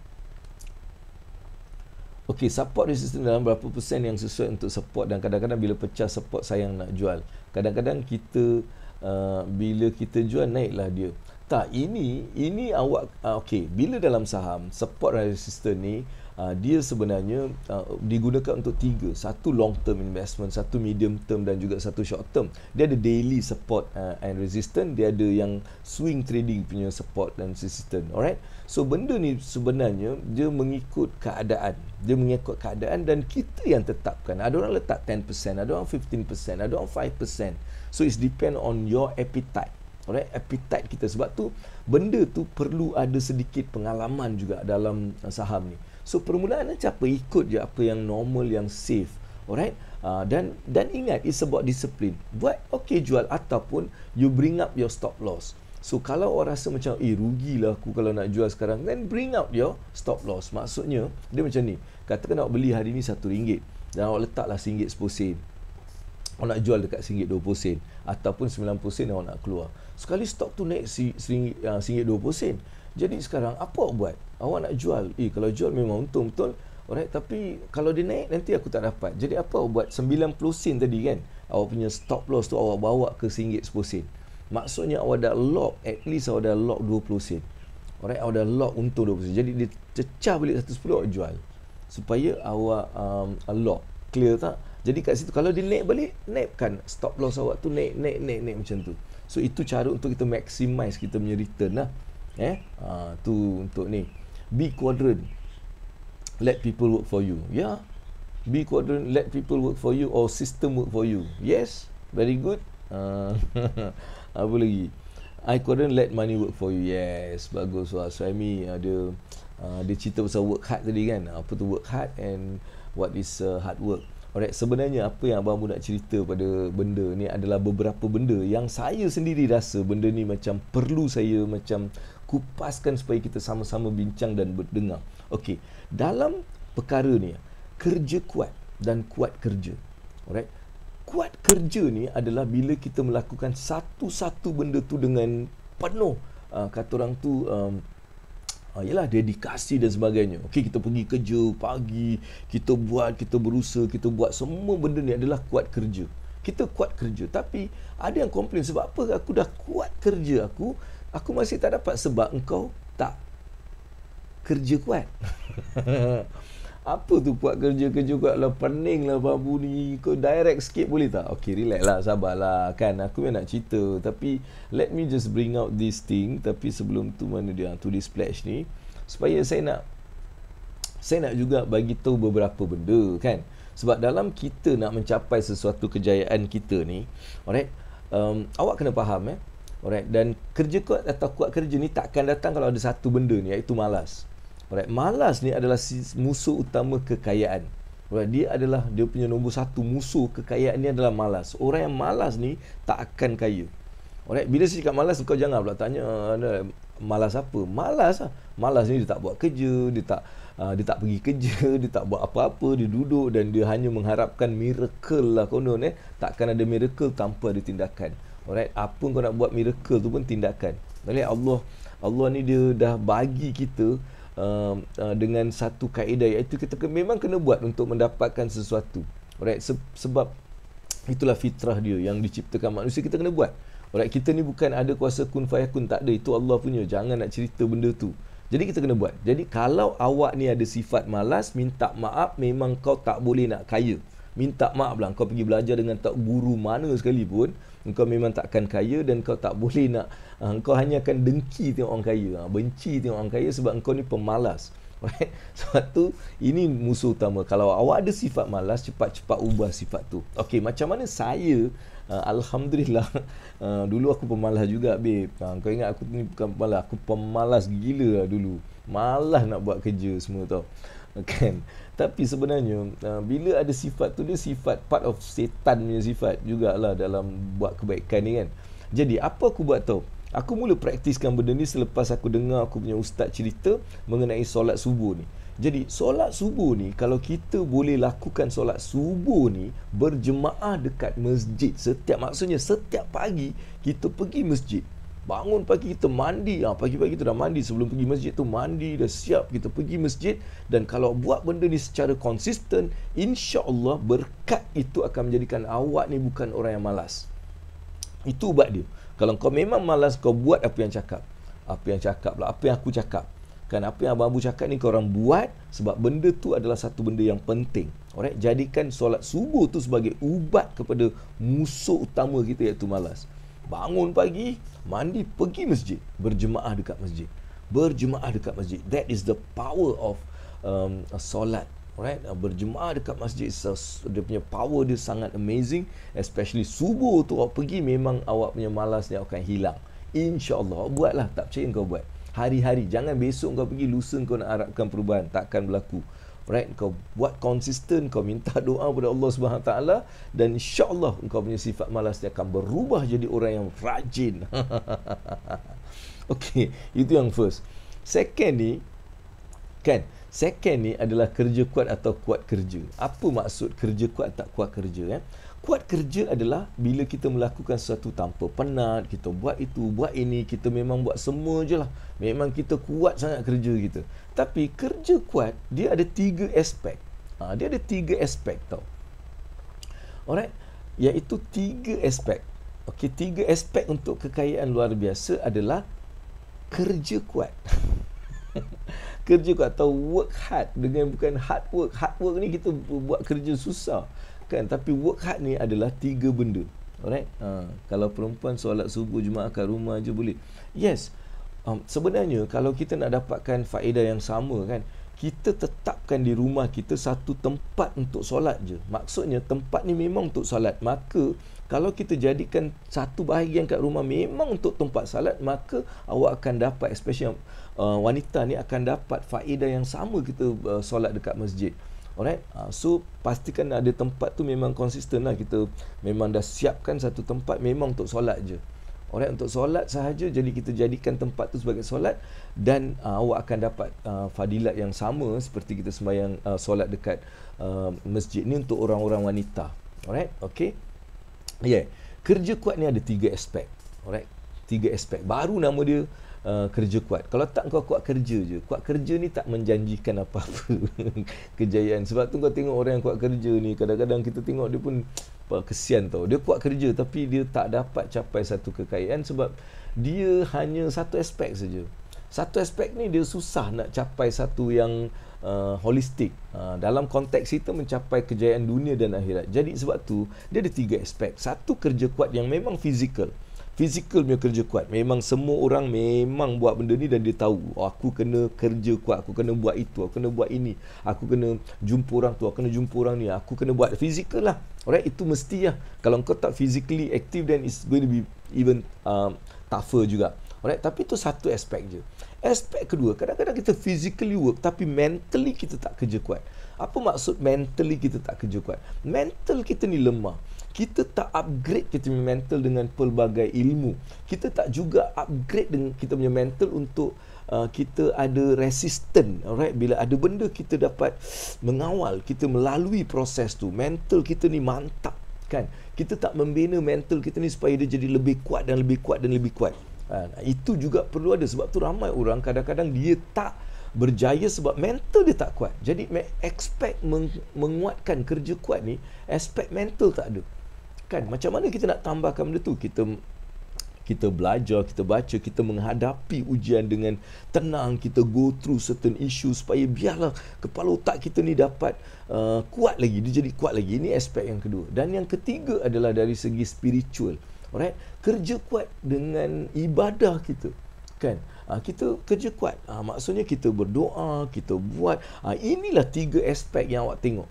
Speaker 1: Okey, support resistance dalam berapa persen yang sesuai untuk support dan kadang-kadang bila pecah support sayang nak jual. Kadang-kadang kita uh, bila kita jual naiklah dia tak ini ini awak uh, okey bila dalam saham support and resistance ni uh, dia sebenarnya uh, digunakan untuk tiga satu long term investment satu medium term dan juga satu short term dia ada daily support uh, and resistance dia ada yang swing trading punya support dan resistance alright so benda ni sebenarnya dia mengikut keadaan dia mengikut keadaan dan kita yang tetapkan ada orang letak 10% ada orang 15% ada orang 5% so it's depend on your appetite Alright, appetite kita sebab tu benda tu perlu ada sedikit pengalaman juga dalam uh, saham ni. So permulaan macam apa ikut je apa yang normal yang safe. Alright? Uh, dan dan ingat is about discipline. Buat okey jual ataupun you bring up your stop loss. So kalau orang rasa macam eh rugilah aku kalau nak jual sekarang then bring up your stop loss. Maksudnya dia macam ni. Katakan nak beli hari ni RM1 dan awak letaklah RM1.10. Orang nak jual dekat RM1.20 Ataupun RM90 awak nak keluar Sekali stok tu naik RM1.20 ah, Jadi sekarang apa awak buat? Awak nak jual Eh kalau jual memang untung betul Alright, tapi kalau dia naik nanti aku tak dapat. Jadi apa awak buat 90 sen tadi kan? Awak punya stop loss tu awak bawa ke singgit 10 sen. Maksudnya awak dah lock at least awak dah lock 20 sen. Alright, awak dah lock untung 20 sen. Jadi dia cecah balik 110 awak jual. Supaya awak um, lock. Clear tak? Jadi kat situ kalau dia naik balik, kan stop loss awak tu naik naik naik naik macam tu. So itu cara untuk kita maximize kita punya return lah. Eh, ha, tu untuk ni. B quadrant. Let people work for you. Ya. Yeah. B quadrant let people work for you or system work for you. Yes. Very good. Uh, apa lagi? I couldn't let money work for you. Yes. Bagus. Wah. So, I mean, uh, dia, uh, dia cerita pasal work hard tadi kan. Apa tu work hard and what is uh, hard work. Alright, sebenarnya apa yang abang nak cerita pada benda ni adalah beberapa benda yang saya sendiri rasa benda ni macam perlu saya macam kupaskan supaya kita sama-sama bincang dan berdengar. Okey, dalam perkara ni, kerja kuat dan kuat kerja. Alright. Kuat kerja ni adalah bila kita melakukan satu-satu benda tu dengan penuh uh, kata orang tu um, Ha, ah, yalah dedikasi dan sebagainya. Okey kita pergi kerja pagi, kita buat, kita berusaha, kita buat semua benda ni adalah kuat kerja. Kita kuat kerja tapi ada yang komplain sebab apa aku dah kuat kerja aku, aku masih tak dapat sebab engkau tak kerja kuat. apa tu buat kerja-kerja kau lah pening lah babu ni kau direct sikit boleh tak okey relax lah lah. kan aku yang nak cerita tapi let me just bring out this thing tapi sebelum tu mana dia to this ni supaya saya nak saya nak juga bagi tahu beberapa benda kan sebab dalam kita nak mencapai sesuatu kejayaan kita ni alright um, awak kena faham eh alright dan kerja kuat atau kuat kerja ni takkan datang kalau ada satu benda ni iaitu malas Alright, malas ni adalah musuh utama kekayaan. Alright, dia adalah dia punya nombor satu musuh kekayaan ni adalah malas. Orang yang malas ni tak akan kaya. Alright, bila saya cakap malas, kau jangan pula tanya malas apa. Malas lah. Malas ni dia tak buat kerja, dia tak uh, dia tak pergi kerja, dia tak buat apa-apa, dia duduk dan dia hanya mengharapkan miracle lah konon eh. Takkan ada miracle tanpa ada tindakan. Alright, apa kau nak buat miracle tu pun tindakan. Alright, Allah Allah ni dia dah bagi kita uh, uh, dengan satu kaedah iaitu kita ke, memang kena buat untuk mendapatkan sesuatu alright Se- sebab itulah fitrah dia yang diciptakan manusia kita kena buat alright kita ni bukan ada kuasa kun fayakun tak ada itu Allah punya jangan nak cerita benda tu jadi kita kena buat jadi kalau awak ni ada sifat malas minta maaf memang kau tak boleh nak kaya minta maaf lah kau pergi belajar dengan tak guru mana sekali pun engkau memang takkan akan kaya dan kau tak boleh nak uh, engkau hanya akan dengki tengok orang kaya uh, benci tengok orang kaya sebab engkau ni pemalas right sebab tu ini musuh utama kalau awak ada sifat malas cepat-cepat ubah sifat tu okey macam mana saya uh, alhamdulillah uh, dulu aku pemalas juga babe uh, kau ingat aku ni bukan pemalas aku pemalas gila lah dulu malas nak buat kerja semua tau kan okay. Tapi sebenarnya uh, bila ada sifat tu dia sifat part of setan punya sifat jugalah dalam buat kebaikan ni kan. Jadi apa aku buat tau? Aku mula praktiskan benda ni selepas aku dengar aku punya ustaz cerita mengenai solat subuh ni. Jadi solat subuh ni kalau kita boleh lakukan solat subuh ni berjemaah dekat masjid setiap maksudnya setiap pagi kita pergi masjid Bangun pagi kita mandi ha, Pagi-pagi kita dah mandi Sebelum pergi masjid tu Mandi dah siap Kita pergi masjid Dan kalau buat benda ni secara konsisten insya Allah berkat itu akan menjadikan awak ni bukan orang yang malas Itu ubat dia Kalau kau memang malas kau buat apa yang cakap Apa yang cakap lah Apa yang aku cakap Kan apa yang abang-abang cakap ni kau orang buat Sebab benda tu adalah satu benda yang penting Alright, jadikan solat subuh tu sebagai ubat kepada musuh utama kita iaitu malas bangun pagi, mandi, pergi masjid, berjemaah dekat masjid. Berjemaah dekat masjid. That is the power of um a solat, right? Uh, berjemaah dekat masjid so, dia punya power dia sangat amazing, especially subuh tu awak pergi memang awak punya malas ni akan hilang. Insyaallah allah buatlah, tak percaya kau buat. Hari-hari jangan besok kau pergi lusa kau nak harapkan perubahan, takkan berlaku right kau buat konsisten kau minta doa kepada Allah Subhanahu taala dan insyaallah kau punya sifat malas dia akan berubah jadi orang yang rajin Okay, itu yang first second ni kan second ni adalah kerja kuat atau kuat kerja apa maksud kerja kuat tak kuat kerja eh? kuat kerja adalah bila kita melakukan sesuatu tanpa penat, kita buat itu, buat ini, kita memang buat semua je lah. Memang kita kuat sangat kerja kita. Tapi kerja kuat, dia ada tiga aspek. Ha, dia ada tiga aspek tau. Alright? Iaitu tiga aspek. Okey, tiga aspek untuk kekayaan luar biasa adalah kerja kuat. kerja kuat atau work hard dengan bukan hard work. Hard work ni kita buat kerja susah kan tapi work hard ni adalah tiga benda alright ha, kalau perempuan solat subuh jumaat kat rumah je boleh yes um, sebenarnya kalau kita nak dapatkan faedah yang sama kan kita tetapkan di rumah kita satu tempat untuk solat je maksudnya tempat ni memang untuk solat maka kalau kita jadikan satu bahagian kat rumah memang untuk tempat salat, maka awak akan dapat especially uh, wanita ni akan dapat faedah yang sama kita uh, solat dekat masjid Alright, uh, so pastikan ada tempat tu memang konsisten lah kita memang dah siapkan satu tempat memang untuk solat je. Alright, untuk solat sahaja jadi kita jadikan tempat tu sebagai solat dan uh, awak akan dapat uh, fadilat yang sama seperti kita sembahyang uh, solat dekat uh, masjid ni untuk orang-orang wanita. Alright, okay. Yeah, kerja kuat ni ada tiga aspek. Alright, tiga aspek. Baru nama dia Uh, kerja kuat. Kalau tak kau kuat kerja je. Kuat kerja ni tak menjanjikan apa-apa kejayaan. Sebab tu kau tengok orang yang kuat kerja ni kadang-kadang kita tengok dia pun kesian tau. Dia kuat kerja tapi dia tak dapat capai satu kekayaan sebab dia hanya satu aspek saja. Satu aspek ni dia susah nak capai satu yang uh, holistik. Uh, dalam konteks kita mencapai kejayaan dunia dan akhirat. Jadi sebab tu dia ada tiga aspek. Satu kerja kuat yang memang fizikal. Fizikal punya kerja kuat Memang semua orang Memang buat benda ni Dan dia tahu oh, Aku kena kerja kuat Aku kena buat itu Aku kena buat ini Aku kena jumpa orang tu Aku kena jumpa orang ni Aku kena buat fizikal lah Alright Itu mesti lah Kalau kau tak physically active Then it's going to be Even um, Tougher juga Alright Tapi itu satu aspek je Aspek kedua Kadang-kadang kita physically work Tapi mentally kita tak kerja kuat Apa maksud mentally kita tak kerja kuat Mental kita ni lemah kita tak upgrade kita punya mental dengan pelbagai ilmu kita tak juga upgrade dengan kita punya mental untuk uh, kita ada resistant alright bila ada benda kita dapat mengawal kita melalui proses tu mental kita ni mantap kan kita tak membina mental kita ni supaya dia jadi lebih kuat dan lebih kuat dan lebih kuat ha, itu juga perlu ada sebab tu ramai orang kadang-kadang dia tak berjaya sebab mental dia tak kuat. Jadi expect menguatkan kerja kuat ni, expect mental tak ada kan macam mana kita nak tambahkan benda tu kita kita belajar, kita baca, kita menghadapi ujian dengan tenang, kita go through certain issues supaya biarlah kepala otak kita ni dapat uh, kuat lagi, dia jadi kuat lagi. Ini aspek yang kedua. Dan yang ketiga adalah dari segi spiritual. Alright, kerja kuat dengan ibadah kita. Kan? Uh, kita kerja kuat. Uh, maksudnya kita berdoa, kita buat. Uh, inilah tiga aspek yang awak tengok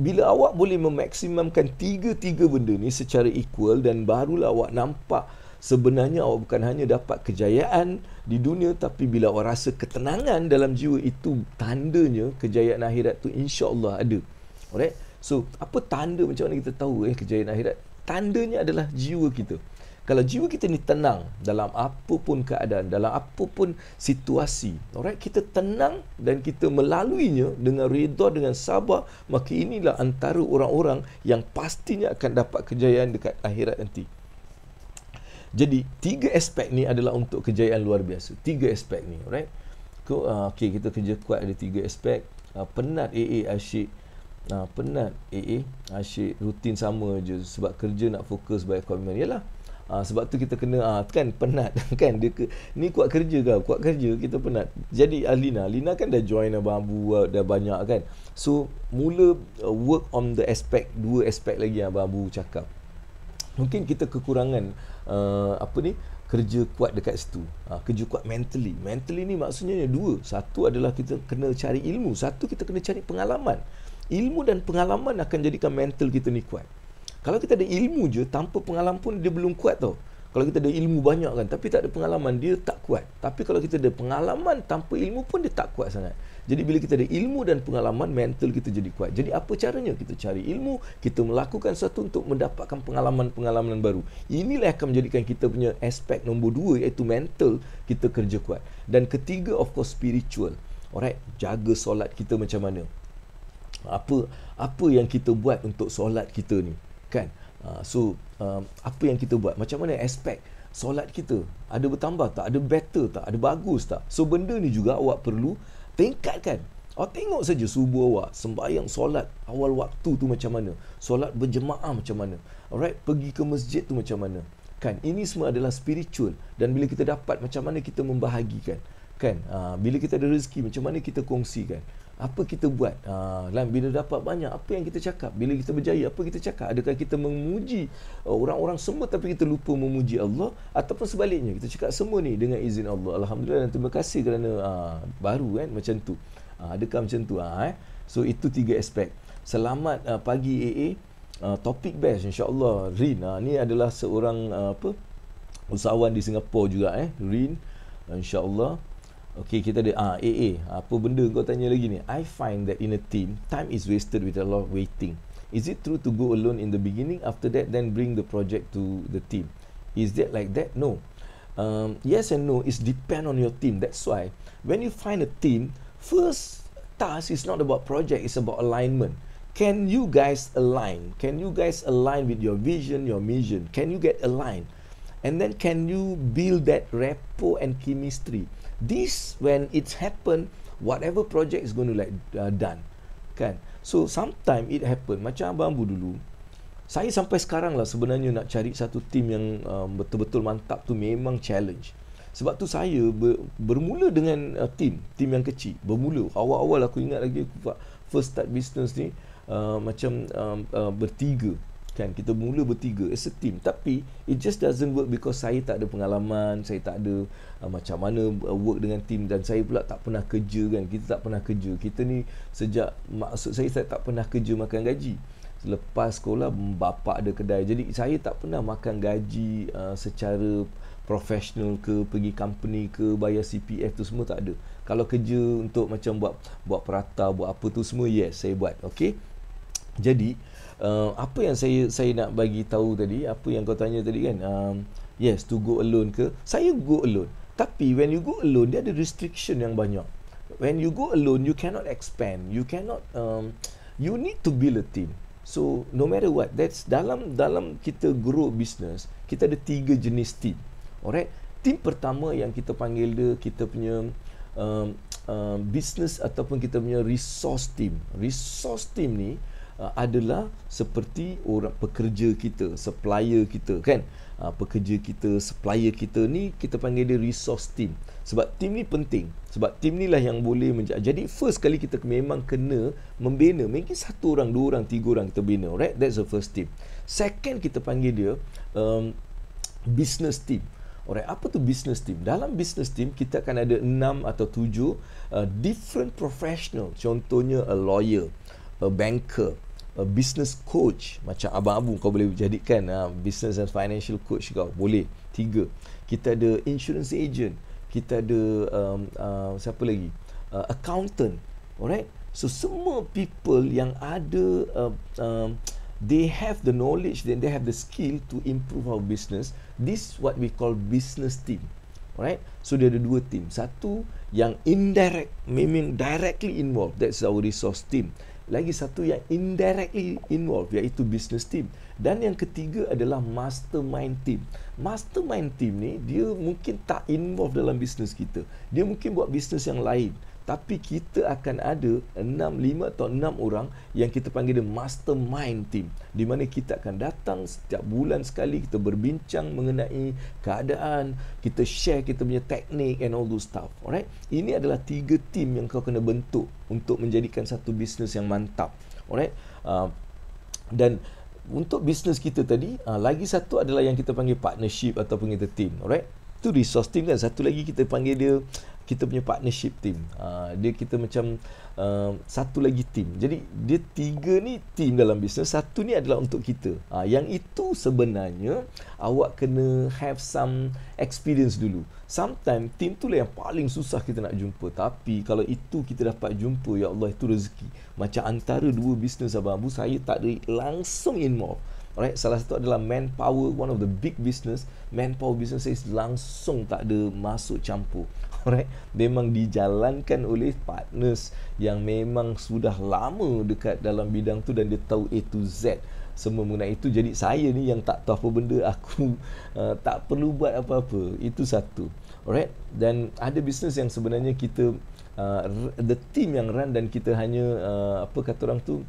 Speaker 1: bila awak boleh memaksimumkan tiga-tiga benda ni secara equal dan barulah awak nampak sebenarnya awak bukan hanya dapat kejayaan di dunia tapi bila awak rasa ketenangan dalam jiwa itu tandanya kejayaan akhirat tu insya-Allah ada. Alright. So, apa tanda macam mana kita tahu eh kejayaan akhirat? Tandanya adalah jiwa kita kalau jiwa kita ni tenang dalam apa pun keadaan dalam apa pun situasi alright kita tenang dan kita melaluinya dengan redha dengan sabar maka inilah antara orang-orang yang pastinya akan dapat kejayaan dekat akhirat nanti jadi tiga aspek ni adalah untuk kejayaan luar biasa tiga aspek ni alright ko, uh, ah, okay, kita kerja kuat ada tiga aspek uh, penat AA asyik uh, penat AA asyik rutin sama je sebab kerja nak fokus baik komitmen ialah Ha, sebab tu kita kena ha, kan penat kan dia ke, ni kuat kerja ke kuat kerja kita penat jadi Alina ah, Alina kan dah join abang Abu dah banyak kan so mula uh, work on the aspect dua aspect lagi yang abang Abu cakap mungkin kita kekurangan uh, apa ni kerja kuat dekat situ ha, kerja kuat mentally mentally ni maksudnya dua satu adalah kita kena cari ilmu satu kita kena cari pengalaman ilmu dan pengalaman akan jadikan mental kita ni kuat kalau kita ada ilmu je tanpa pengalaman pun dia belum kuat tau. Kalau kita ada ilmu banyak kan tapi tak ada pengalaman dia tak kuat. Tapi kalau kita ada pengalaman tanpa ilmu pun dia tak kuat sangat. Jadi bila kita ada ilmu dan pengalaman mental kita jadi kuat. Jadi apa caranya kita cari ilmu, kita melakukan satu untuk mendapatkan pengalaman-pengalaman baru. Inilah yang akan menjadikan kita punya aspek nombor dua iaitu mental kita kerja kuat. Dan ketiga of course spiritual. Alright, jaga solat kita macam mana? Apa apa yang kita buat untuk solat kita ni? kan uh, so uh, apa yang kita buat macam mana aspek solat kita ada bertambah tak ada better tak ada bagus tak so benda ni juga awak perlu tingkatkan awak tengok saja subuh awak sembahyang solat awal waktu tu macam mana solat berjemaah macam mana alright pergi ke masjid tu macam mana kan ini semua adalah spiritual dan bila kita dapat macam mana kita membahagikan kan ah, bila kita ada rezeki macam mana kita kongsikan apa kita buat dalam ha, bila dapat banyak apa yang kita cakap bila kita berjaya apa kita cakap adakah kita memuji uh, orang-orang semua tapi kita lupa memuji Allah ataupun sebaliknya kita cakap semua ni dengan izin Allah alhamdulillah dan terima kasih kerana uh, baru kan macam tu uh, adakah macam tu ah, eh so itu tiga aspek selamat pagi AA topik best insyaallah Rin ni adalah seorang apa usahawan di Singapura juga eh Rin insyaallah allah Okay, kita ada ah, AA. Apa benda kau tanya lagi ni? I find that in a team, time is wasted with a lot of waiting. Is it true to go alone in the beginning, after that then bring the project to the team? Is that like that? No. Um, yes and no. It depend on your team. That's why when you find a team, first task is not about project. It's about alignment. Can you guys align? Can you guys align with your vision, your mission? Can you get aligned? And then can you build that rapport and chemistry? this when it's happen, whatever project is going to like uh, done kan so sometimes it happen macam abang bu dulu saya sampai sekarang lah sebenarnya nak cari satu tim yang um, betul-betul mantap tu memang challenge sebab tu saya ber, bermula dengan uh, tim team yang kecil bermula awal-awal aku ingat lagi aku first start business ni uh, macam um, uh, bertiga kan kita mula bertiga as a team tapi it just doesn't work because saya tak ada pengalaman saya tak ada uh, macam mana uh, work dengan team dan saya pula tak pernah kerja kan kita tak pernah kerja kita ni sejak maksud saya saya tak pernah kerja makan gaji selepas sekolah bapak ada kedai jadi saya tak pernah makan gaji uh, secara profesional ke pergi company ke bayar CPF tu semua tak ada kalau kerja untuk macam buat buat perata buat apa tu semua yes saya buat okey jadi Uh, apa yang saya saya nak bagi tahu tadi apa yang kau tanya tadi kan um, yes to go alone ke saya go alone tapi when you go alone dia ada restriction yang banyak when you go alone you cannot expand you cannot um, you need to build a team so no matter what that's dalam dalam kita grow business kita ada tiga jenis team alright team pertama yang kita panggil dia kita punya um, um, business ataupun kita punya resource team resource team ni Uh, adalah seperti orang pekerja kita, supplier kita kan. Uh, pekerja kita, supplier kita ni kita panggil dia resource team. Sebab team ni penting. Sebab team ni lah yang boleh menjadi. Jadi first kali kita memang kena membina. Mungkin satu orang, dua orang, tiga orang kita bina. Alright, that's the first team. Second kita panggil dia um, business team. Alright, apa tu business team? Dalam business team, kita akan ada enam atau tujuh uh, different professional. Contohnya a lawyer, a banker, a business coach macam abang abu kau boleh jadikan uh, business and financial coach kau boleh tiga kita ada insurance agent kita ada um, uh, siapa lagi uh, accountant alright so semua people yang ada uh, um, they have the knowledge then they have the skill to improve our business this what we call business team alright so dia ada dua team satu yang indirect meaning directly involved that's our resource team lagi satu yang indirectly involved iaitu business team dan yang ketiga adalah mastermind team mastermind team ni dia mungkin tak involved dalam business kita dia mungkin buat business yang lain tapi kita akan ada 6 5 atau 6 orang yang kita panggil the mastermind team di mana kita akan datang setiap bulan sekali kita berbincang mengenai keadaan kita share kita punya teknik and all those stuff alright ini adalah tiga team yang kau kena bentuk untuk menjadikan satu bisnes yang mantap alright uh, dan untuk bisnes kita tadi uh, lagi satu adalah yang kita panggil partnership ataupun kita team alright tu resource team kan satu lagi kita panggil dia kita punya partnership team. Ha, dia kita macam uh, satu lagi team. Jadi dia tiga ni team dalam bisnes, satu ni adalah untuk kita. Ha, yang itu sebenarnya awak kena have some experience dulu. Sometimes team tu lah yang paling susah kita nak jumpa. Tapi kalau itu kita dapat jumpa, ya Allah itu rezeki. Macam antara dua bisnes Abang Abu, saya tak ada langsung involved. Alright, salah satu adalah manpower, one of the big business, manpower business saya langsung tak ada masuk campur korek memang dijalankan oleh partners yang memang sudah lama dekat dalam bidang tu dan dia tahu A to Z semua mengenai itu jadi saya ni yang tak tahu apa benda aku uh, tak perlu buat apa-apa itu satu alright dan ada bisnes yang sebenarnya kita uh, the team yang run dan kita hanya uh, apa kata orang tu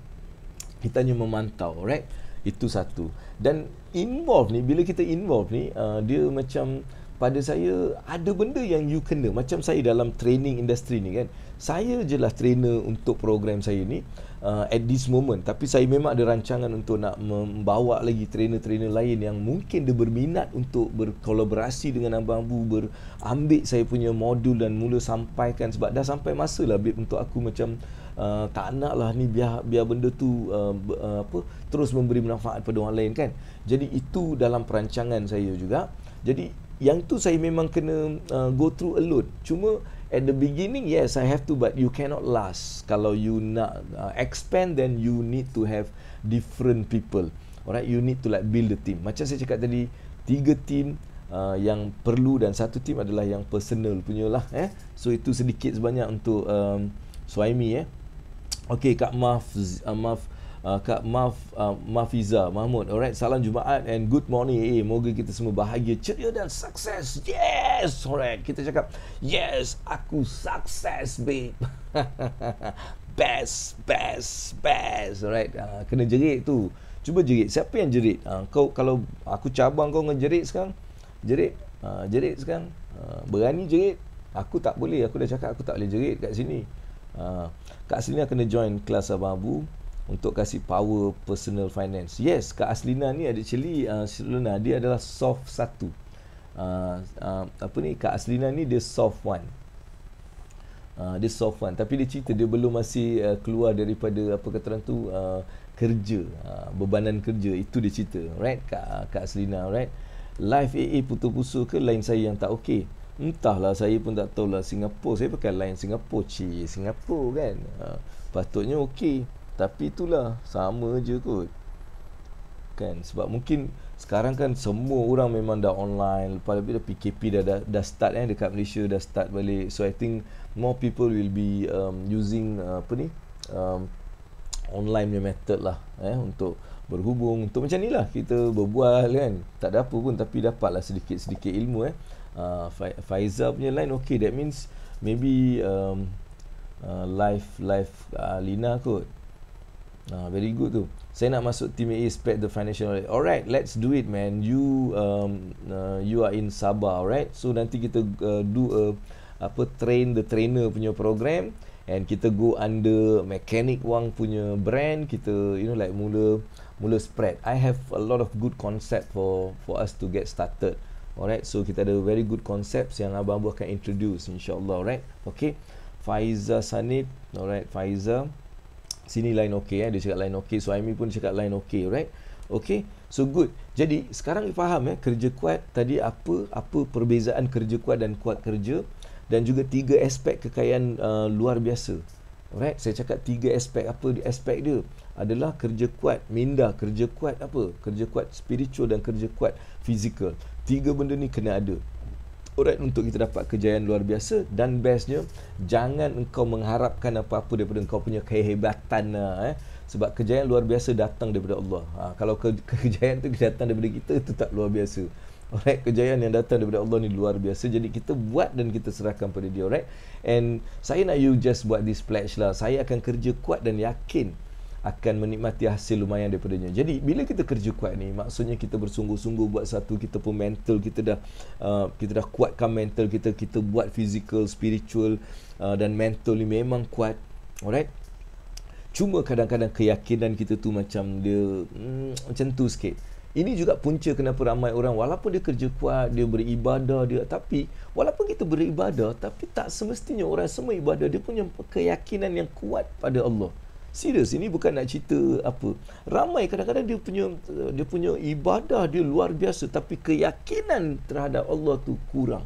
Speaker 1: kita hanya memantau alright itu satu dan involve ni bila kita involve ni uh, dia macam pada saya ada benda yang you kena macam saya dalam training industri ni kan saya je lah trainer untuk program saya ni uh, at this moment tapi saya memang ada rancangan untuk nak membawa lagi trainer-trainer lain yang mungkin dia berminat untuk berkolaborasi dengan Abang Abu berambil saya punya modul dan mula sampaikan sebab dah sampai masa lah babe, untuk aku macam uh, tak nak lah ni biar, biar benda tu uh, uh, apa terus memberi manfaat pada orang lain kan jadi itu dalam perancangan saya juga jadi yang tu saya memang kena uh, go through alone cuma at the beginning yes i have to but you cannot last kalau you nak uh, expand then you need to have different people alright you need to like build the team macam saya cakap tadi tiga team uh, yang perlu dan satu team adalah yang personal punyalah eh so itu sedikit sebanyak untuk um, suami eh Okay, kak maaf uh, maaf uh, uh, Kak Maf, uh, Mafiza Mahmud. Alright, salam Jumaat and good morning. Eh, moga kita semua bahagia, ceria dan sukses. Yes, alright. Kita cakap, yes, aku sukses, babe. best, best, best. Alright, uh, kena jerit tu. Cuba jerit. Siapa yang jerit? Uh, kau, kalau aku cabang kau ngejerit sekarang, jerit, uh, jerit sekarang. Uh, berani jerit. Aku tak boleh. Aku dah cakap aku tak boleh jerit kat sini. Uh, kat sini aku kena join kelas Abang Abu untuk kasih power personal finance. Yes, Kak Aslina ni actually uh, Aslina uh, dia adalah soft satu. Uh, uh, apa ni Kak Aslina ni dia soft one. Uh, dia soft one tapi dia cerita dia belum masih uh, keluar daripada apa kata orang tu uh, kerja uh, bebanan kerja itu dia cerita right Kak, uh, Kak Selina right live AA putu-pusu ke line saya yang tak okey entahlah saya pun tak tahu lah Singapura saya pakai line Singapura cik Singapura kan uh, patutnya okey tapi itulah sama je kot. Kan sebab mungkin sekarang kan semua orang memang dah online lepas lebih dah PKP dah, dah dah start eh dekat Malaysia dah start balik. So I think more people will be um, using uh, apa ni? Um, online punya method lah eh untuk berhubung untuk macam ni lah kita berbual kan tak ada apa pun tapi dapatlah sedikit-sedikit ilmu eh uh, Faizal punya line okay that means maybe um, uh, live live uh, Lina kot Ah, very good tu. Saya nak masuk team AA spread the financial knowledge. Alright, let's do it man. You um uh, you are in Sabah, alright? So nanti kita uh, do a apa train the trainer punya program and kita go under mechanic wang punya brand kita you know like mula mula spread i have a lot of good concept for for us to get started alright so kita ada very good concepts yang abang-abang akan introduce insyaallah alright okay faiza sanib alright faiza sini line okay eh dia cakap line okay Suhaimi pun cakap line okay right okay so good jadi sekarang faham eh kerja kuat tadi apa apa perbezaan kerja kuat dan kuat kerja dan juga tiga aspek kekayaan uh, luar biasa right saya cakap tiga aspek apa di aspek dia adalah kerja kuat minda kerja kuat apa kerja kuat spiritual dan kerja kuat fizikal tiga benda ni kena ada alright untuk kita dapat kejayaan luar biasa dan bestnya jangan engkau mengharapkan apa-apa daripada engkau punya kehebatan ah, eh sebab kejayaan luar biasa datang daripada Allah. Ha, kalau ke, ke, kejayaan tu datang daripada kita itu tak luar biasa. Alright, kejayaan yang datang daripada Allah ni luar biasa. Jadi kita buat dan kita serahkan pada dia, alright? And saya nak you just buat this pledge lah. Saya akan kerja kuat dan yakin akan menikmati hasil lumayan daripadanya. Jadi bila kita kerja kuat ni maksudnya kita bersungguh-sungguh buat satu kita pun mental kita dah uh, kita dah kuatkan mental kita kita buat physical, spiritual uh, dan mental ni memang kuat. Alright? Cuma kadang-kadang keyakinan kita tu macam dia hmm, macam tu sikit. Ini juga punca kenapa ramai orang walaupun dia kerja kuat, dia beribadah dia tapi walaupun kita beribadah tapi tak semestinya orang semua ibadah dia punya keyakinan yang kuat pada Allah. Serius ini bukan nak cerita apa. Ramai kadang-kadang dia punya dia punya ibadah dia luar biasa tapi keyakinan terhadap Allah tu kurang.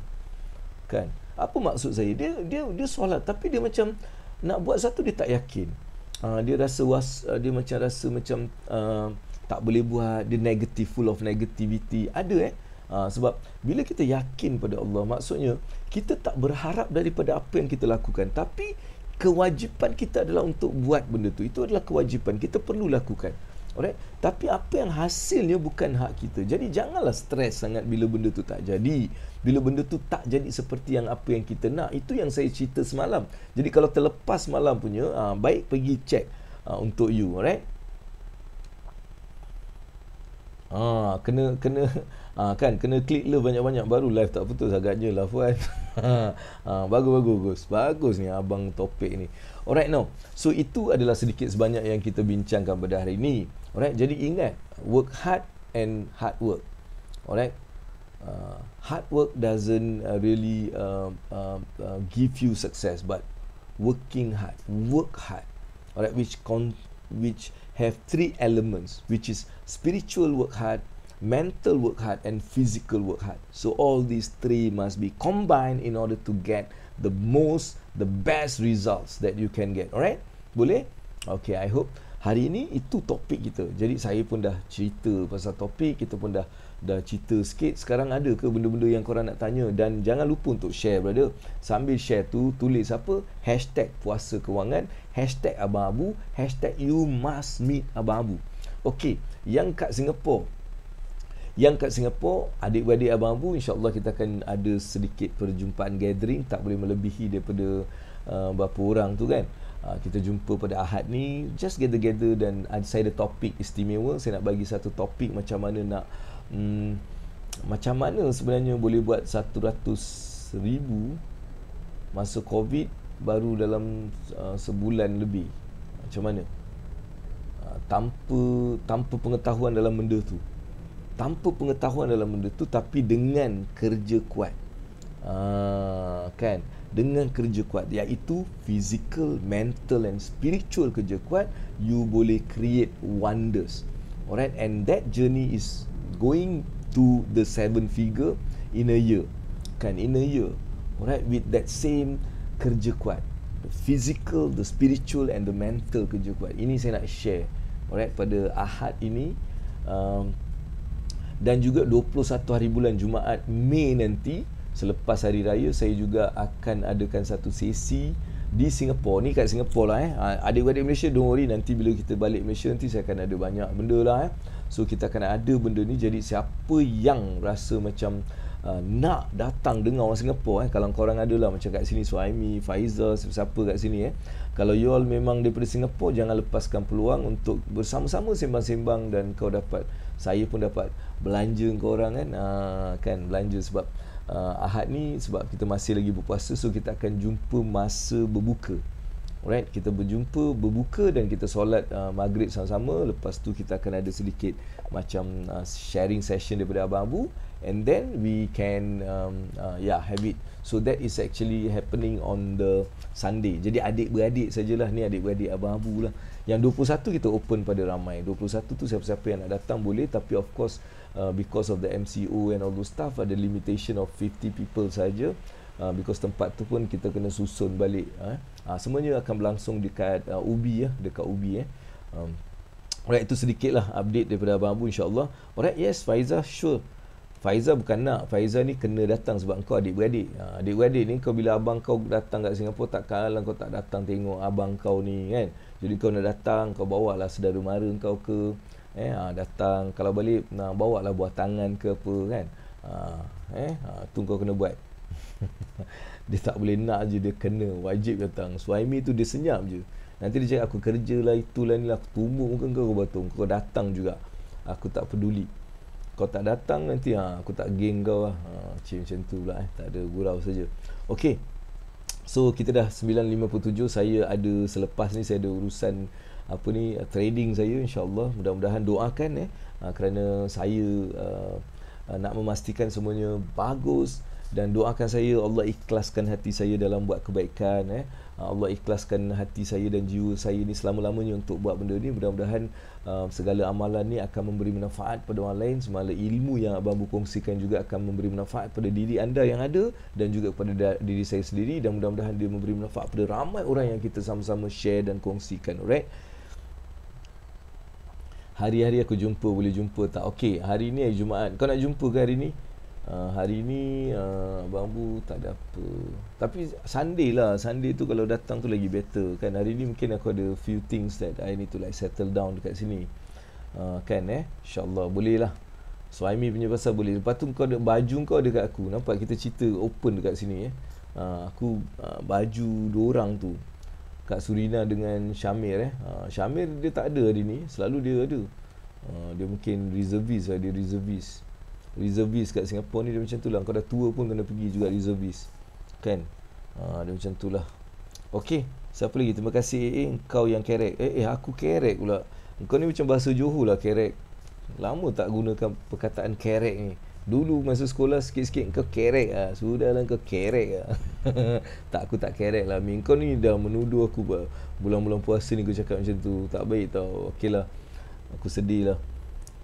Speaker 1: Kan? Apa maksud saya? Dia dia dia solat tapi dia macam nak buat satu dia tak yakin. Ha, dia rasa was, ah, dia macam rasa macam uh, tak boleh buat dia negative full of negativity. Ada eh? Ha, sebab bila kita yakin pada Allah maksudnya kita tak berharap daripada apa yang kita lakukan tapi kewajipan kita adalah untuk buat benda tu itu adalah kewajipan kita perlu lakukan alright tapi apa yang hasilnya bukan hak kita jadi janganlah stres sangat bila benda tu tak jadi bila benda tu tak jadi seperti yang apa yang kita nak itu yang saya cerita semalam jadi kalau terlepas malam punya uh, baik pergi cek ah, untuk you alright ah kena kena Ah kan kena klik love banyak-banyak baru live tak putus agaknya lah Fuad. ah bagus bagus Gus. Bagus ni abang topik ni. Alright now. So itu adalah sedikit sebanyak yang kita bincangkan pada hari ini. Alright jadi ingat work hard and hard work. Alright. Uh, hard work doesn't uh, really uh, uh, uh, give you success but working hard work hard alright which con- which have three elements which is spiritual work hard mental work hard and physical work hard. So all these three must be combined in order to get the most, the best results that you can get. Alright? Boleh? Okay, I hope hari ini itu topik kita. Jadi saya pun dah cerita pasal topik, kita pun dah dah cerita sikit. Sekarang ada ke benda-benda yang korang nak tanya? Dan jangan lupa untuk share, brother. Sambil share tu, tulis apa? Hashtag puasa kewangan, hashtag Abang Abu, hashtag you must meet Abang Abu. Okay, yang kat Singapura, yang kat Singapura Adik-beradik Abang Abu InsyaAllah kita akan ada sedikit perjumpaan gathering Tak boleh melebihi daripada uh, Berapa orang tu kan uh, Kita jumpa pada Ahad ni Just gather-gather Dan ada, saya ada topik istimewa Saya nak bagi satu topik Macam mana nak um, Macam mana sebenarnya boleh buat satu ratus ribu Masa COVID Baru dalam uh, sebulan lebih Macam mana uh, tanpa tanpa pengetahuan dalam benda tu tanpa pengetahuan dalam benda tu tapi dengan kerja kuat uh, kan dengan kerja kuat iaitu physical, mental and spiritual kerja kuat you boleh create wonders alright and that journey is going to the seven figure in a year kan in a year alright with that same kerja kuat the physical, the spiritual and the mental kerja kuat ini saya nak share alright pada ahad ini um, dan juga 21 hari bulan Jumaat Mei nanti selepas hari raya saya juga akan adakan satu sesi di Singapura ni kat Singapura lah eh ha, adik-adik Malaysia don't worry nanti bila kita balik Malaysia nanti saya akan ada banyak benda lah eh so kita akan ada benda ni jadi siapa yang rasa macam uh, nak datang dengan orang Singapura eh kalau korang ada lah macam kat sini Suhaimi, Faizal, siapa-siapa kat sini eh kalau you all memang daripada Singapura jangan lepaskan peluang untuk bersama-sama sembang-sembang dan kau dapat saya pun dapat belanja kau orang kan uh, kan belanja sebab uh, Ahad ni sebab kita masih lagi berpuasa so kita akan jumpa masa berbuka Alright, kita berjumpa berbuka dan kita solat uh, maghrib sama-sama. Lepas tu kita akan ada sedikit macam uh, sharing session daripada Abang Abu and then we can um, uh, yeah have it so that is actually happening on the Sunday jadi adik-beradik sajalah ni adik-beradik abang-abu lah yang 21 kita open pada ramai 21 tu siapa-siapa yang nak datang boleh tapi of course uh, because of the MCO and all those stuff ada limitation of 50 people saja uh, because tempat tu pun kita kena susun balik eh. uh, semuanya akan berlangsung dekat uh, Ubi ya dekat Ubi eh um, Alright, itu sedikitlah update daripada Abang Abu insyaAllah. Alright, yes, Faizah, sure. Faiza bukan nak Faiza ni kena datang sebab kau adik-beradik ha, Adik-beradik ni kau bila abang kau datang kat Singapura Tak kalah kau tak datang tengok abang kau ni kan Jadi kau nak datang kau bawa lah sedara mara kau ke eh, ha, Datang kalau balik nak bawa lah buah tangan ke apa kan ha, eh, ha, Tu kau kena buat Dia tak boleh nak je dia kena wajib datang Suami tu dia senyap je Nanti dia cakap aku kerja lah itulah ni lah Aku tumbuk muka kau batu Kau datang juga Aku tak peduli kau tak datang nanti ha, aku tak geng kau lah ha, ah, macam, macam tu pula eh. tak ada gurau saja Okay so kita dah 9.57 saya ada selepas ni saya ada urusan apa ni trading saya insyaAllah mudah-mudahan doakan eh ha, kerana saya uh, nak memastikan semuanya bagus dan doakan saya Allah ikhlaskan hati saya dalam buat kebaikan eh Allah ikhlaskan hati saya dan jiwa saya ni selama-lamanya untuk buat benda ni mudah-mudahan Um, segala amalan ni akan memberi manfaat pada orang lain semala ilmu yang abang kongsikan juga akan memberi manfaat pada diri anda yang ada dan juga kepada diri saya sendiri dan mudah-mudahan dia memberi manfaat pada ramai orang yang kita sama-sama share dan kongsikan alright hari-hari aku jumpa boleh jumpa tak okey hari ni hari jumaat kau nak jumpa ke hari ni Ah, hari ni uh, ah, Abang Bu tak ada apa Tapi Sunday lah Sunday tu kalau datang tu lagi better kan Hari ni mungkin aku ada few things that I need to like settle down dekat sini uh, Kan eh InsyaAllah boleh lah Suami punya pasal boleh Lepas tu kau ada baju kau dekat aku Nampak kita cerita open dekat sini eh uh, Aku uh, baju dua orang tu Kak Surina dengan Syamir eh uh, Syamir dia tak ada hari ni Selalu dia ada uh, Dia mungkin reservist lah Dia reservist reservist kat Singapura ni dia macam tu lah kau dah tua pun kena pergi juga reservist kan ha, dia macam tu lah ok siapa lagi terima kasih eh, kau yang kerek eh, eh aku kerek pula kau ni macam bahasa Johor lah kerek lama tak gunakan perkataan kerek ni dulu masa sekolah sikit-sikit kau kerek lah sudah lah kau kerek lah tak aku tak kerek lah Min. kau ni dah menuduh aku bulan-bulan puasa ni kau cakap macam tu tak baik tau ok lah aku sedih lah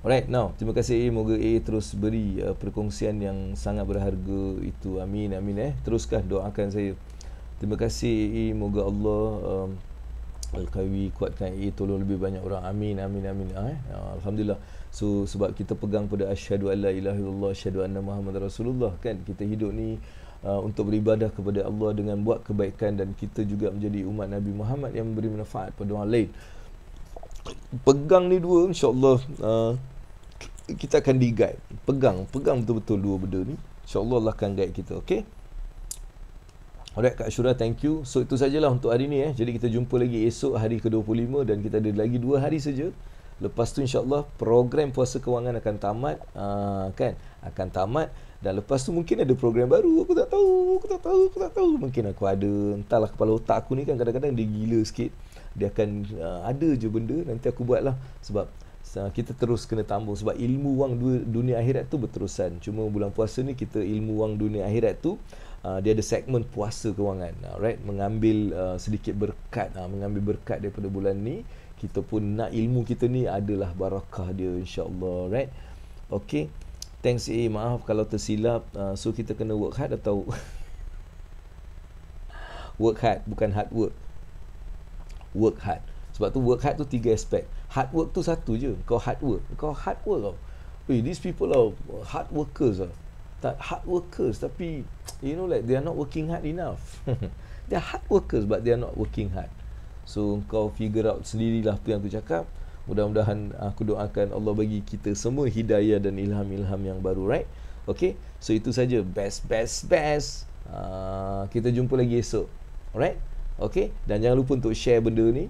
Speaker 1: Alright, now terima kasih AA. Moga AA terus beri uh, perkongsian yang sangat berharga itu. Amin, amin eh. Teruskan doakan saya. Terima kasih AA. Moga Allah um, Al-Kawi kuatkan AA. Tolong lebih banyak orang. Amin, amin, amin. Ah, eh? Ah, Alhamdulillah. So, sebab kita pegang pada asyhadu alla ilaha illallah, asyhadu anna Muhammad Rasulullah kan. Kita hidup ni Uh, untuk beribadah kepada Allah dengan buat kebaikan dan kita juga menjadi umat Nabi Muhammad yang memberi manfaat kepada orang lain. Pegang ni dua insya-Allah uh, kita akan di guide pegang pegang betul-betul dua benda ni insyaallah Allah akan guide kita okey Alright Kak Syura thank you So itu sajalah untuk hari ni eh Jadi kita jumpa lagi esok hari ke-25 Dan kita ada lagi dua hari saja Lepas tu insyaAllah program puasa kewangan akan tamat uh, Kan Akan tamat Dan lepas tu mungkin ada program baru Aku tak tahu Aku tak tahu Aku tak tahu Mungkin aku ada Entahlah kepala otak aku ni kan kadang-kadang dia gila sikit Dia akan uh, ada je benda Nanti aku buat lah Sebab kita terus kena tambung sebab ilmu wang dunia akhirat tu berterusan cuma bulan puasa ni kita ilmu wang dunia akhirat tu ah, dia ada segmen puasa kewangan ah, alright mengambil ah, sedikit berkat mengambil berkat daripada bulan ni kita pun nak ilmu kita ni adalah barakah dia insyaallah right okay thanks eh maaf kalau tersilap so kita kena work hard atau work hard bukan hard work work hard sebab tu work hard tu tiga aspek hard work tu satu je kau hard work kau hard work tau hey, these people are hard workers lah tak hard workers tapi you know like they are not working hard enough they are hard workers but they are not working hard so kau figure out sendirilah tu yang tu cakap mudah-mudahan ah, aku doakan Allah bagi kita semua hidayah dan ilham-ilham yang baru right okay so itu saja best best best uh, kita jumpa lagi esok alright okay dan jangan lupa untuk share benda ni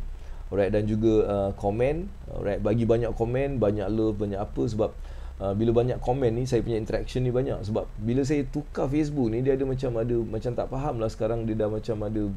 Speaker 1: alright dan juga uh, komen alright bagi banyak komen banyak love banyak apa sebab Uh, bila banyak komen ni saya punya interaction ni banyak sebab bila saya tukar Facebook ni dia ada macam ada macam tak faham lah sekarang dia dah macam ada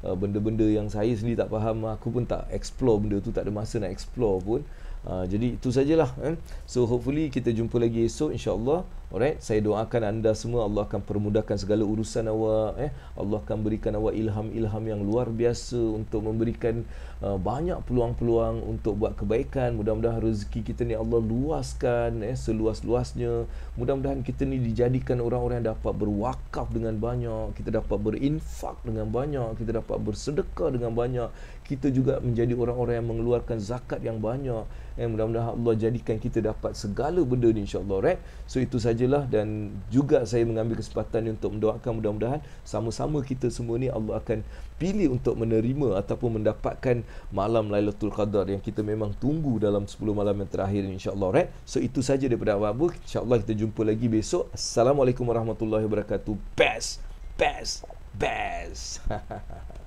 Speaker 1: uh, benda-benda yang saya sendiri tak faham aku pun tak explore benda tu tak ada masa nak explore pun uh, jadi itu sajalah eh? so hopefully kita jumpa lagi esok insyaAllah Alright, saya doakan anda semua Allah akan permudahkan segala urusan awak eh. Allah akan berikan awak ilham-ilham yang luar biasa Untuk memberikan uh, banyak peluang-peluang untuk buat kebaikan Mudah-mudahan rezeki kita ni Allah luaskan eh, seluas-luasnya Mudah-mudahan kita ni dijadikan orang-orang yang dapat berwakaf dengan banyak Kita dapat berinfak dengan banyak Kita dapat bersedekah dengan banyak Kita juga menjadi orang-orang yang mengeluarkan zakat yang banyak eh, Mudah-mudahan Allah jadikan kita dapat segala benda ni insyaAllah right? So itu saja sajalah dan juga saya mengambil kesempatan ini untuk mendoakan mudah-mudahan sama-sama kita semua ni Allah akan pilih untuk menerima ataupun mendapatkan malam Lailatul Qadar yang kita memang tunggu dalam 10 malam yang terakhir ini insya-Allah right so itu saja daripada Abu insya-Allah kita jumpa lagi besok assalamualaikum warahmatullahi wabarakatuh best best best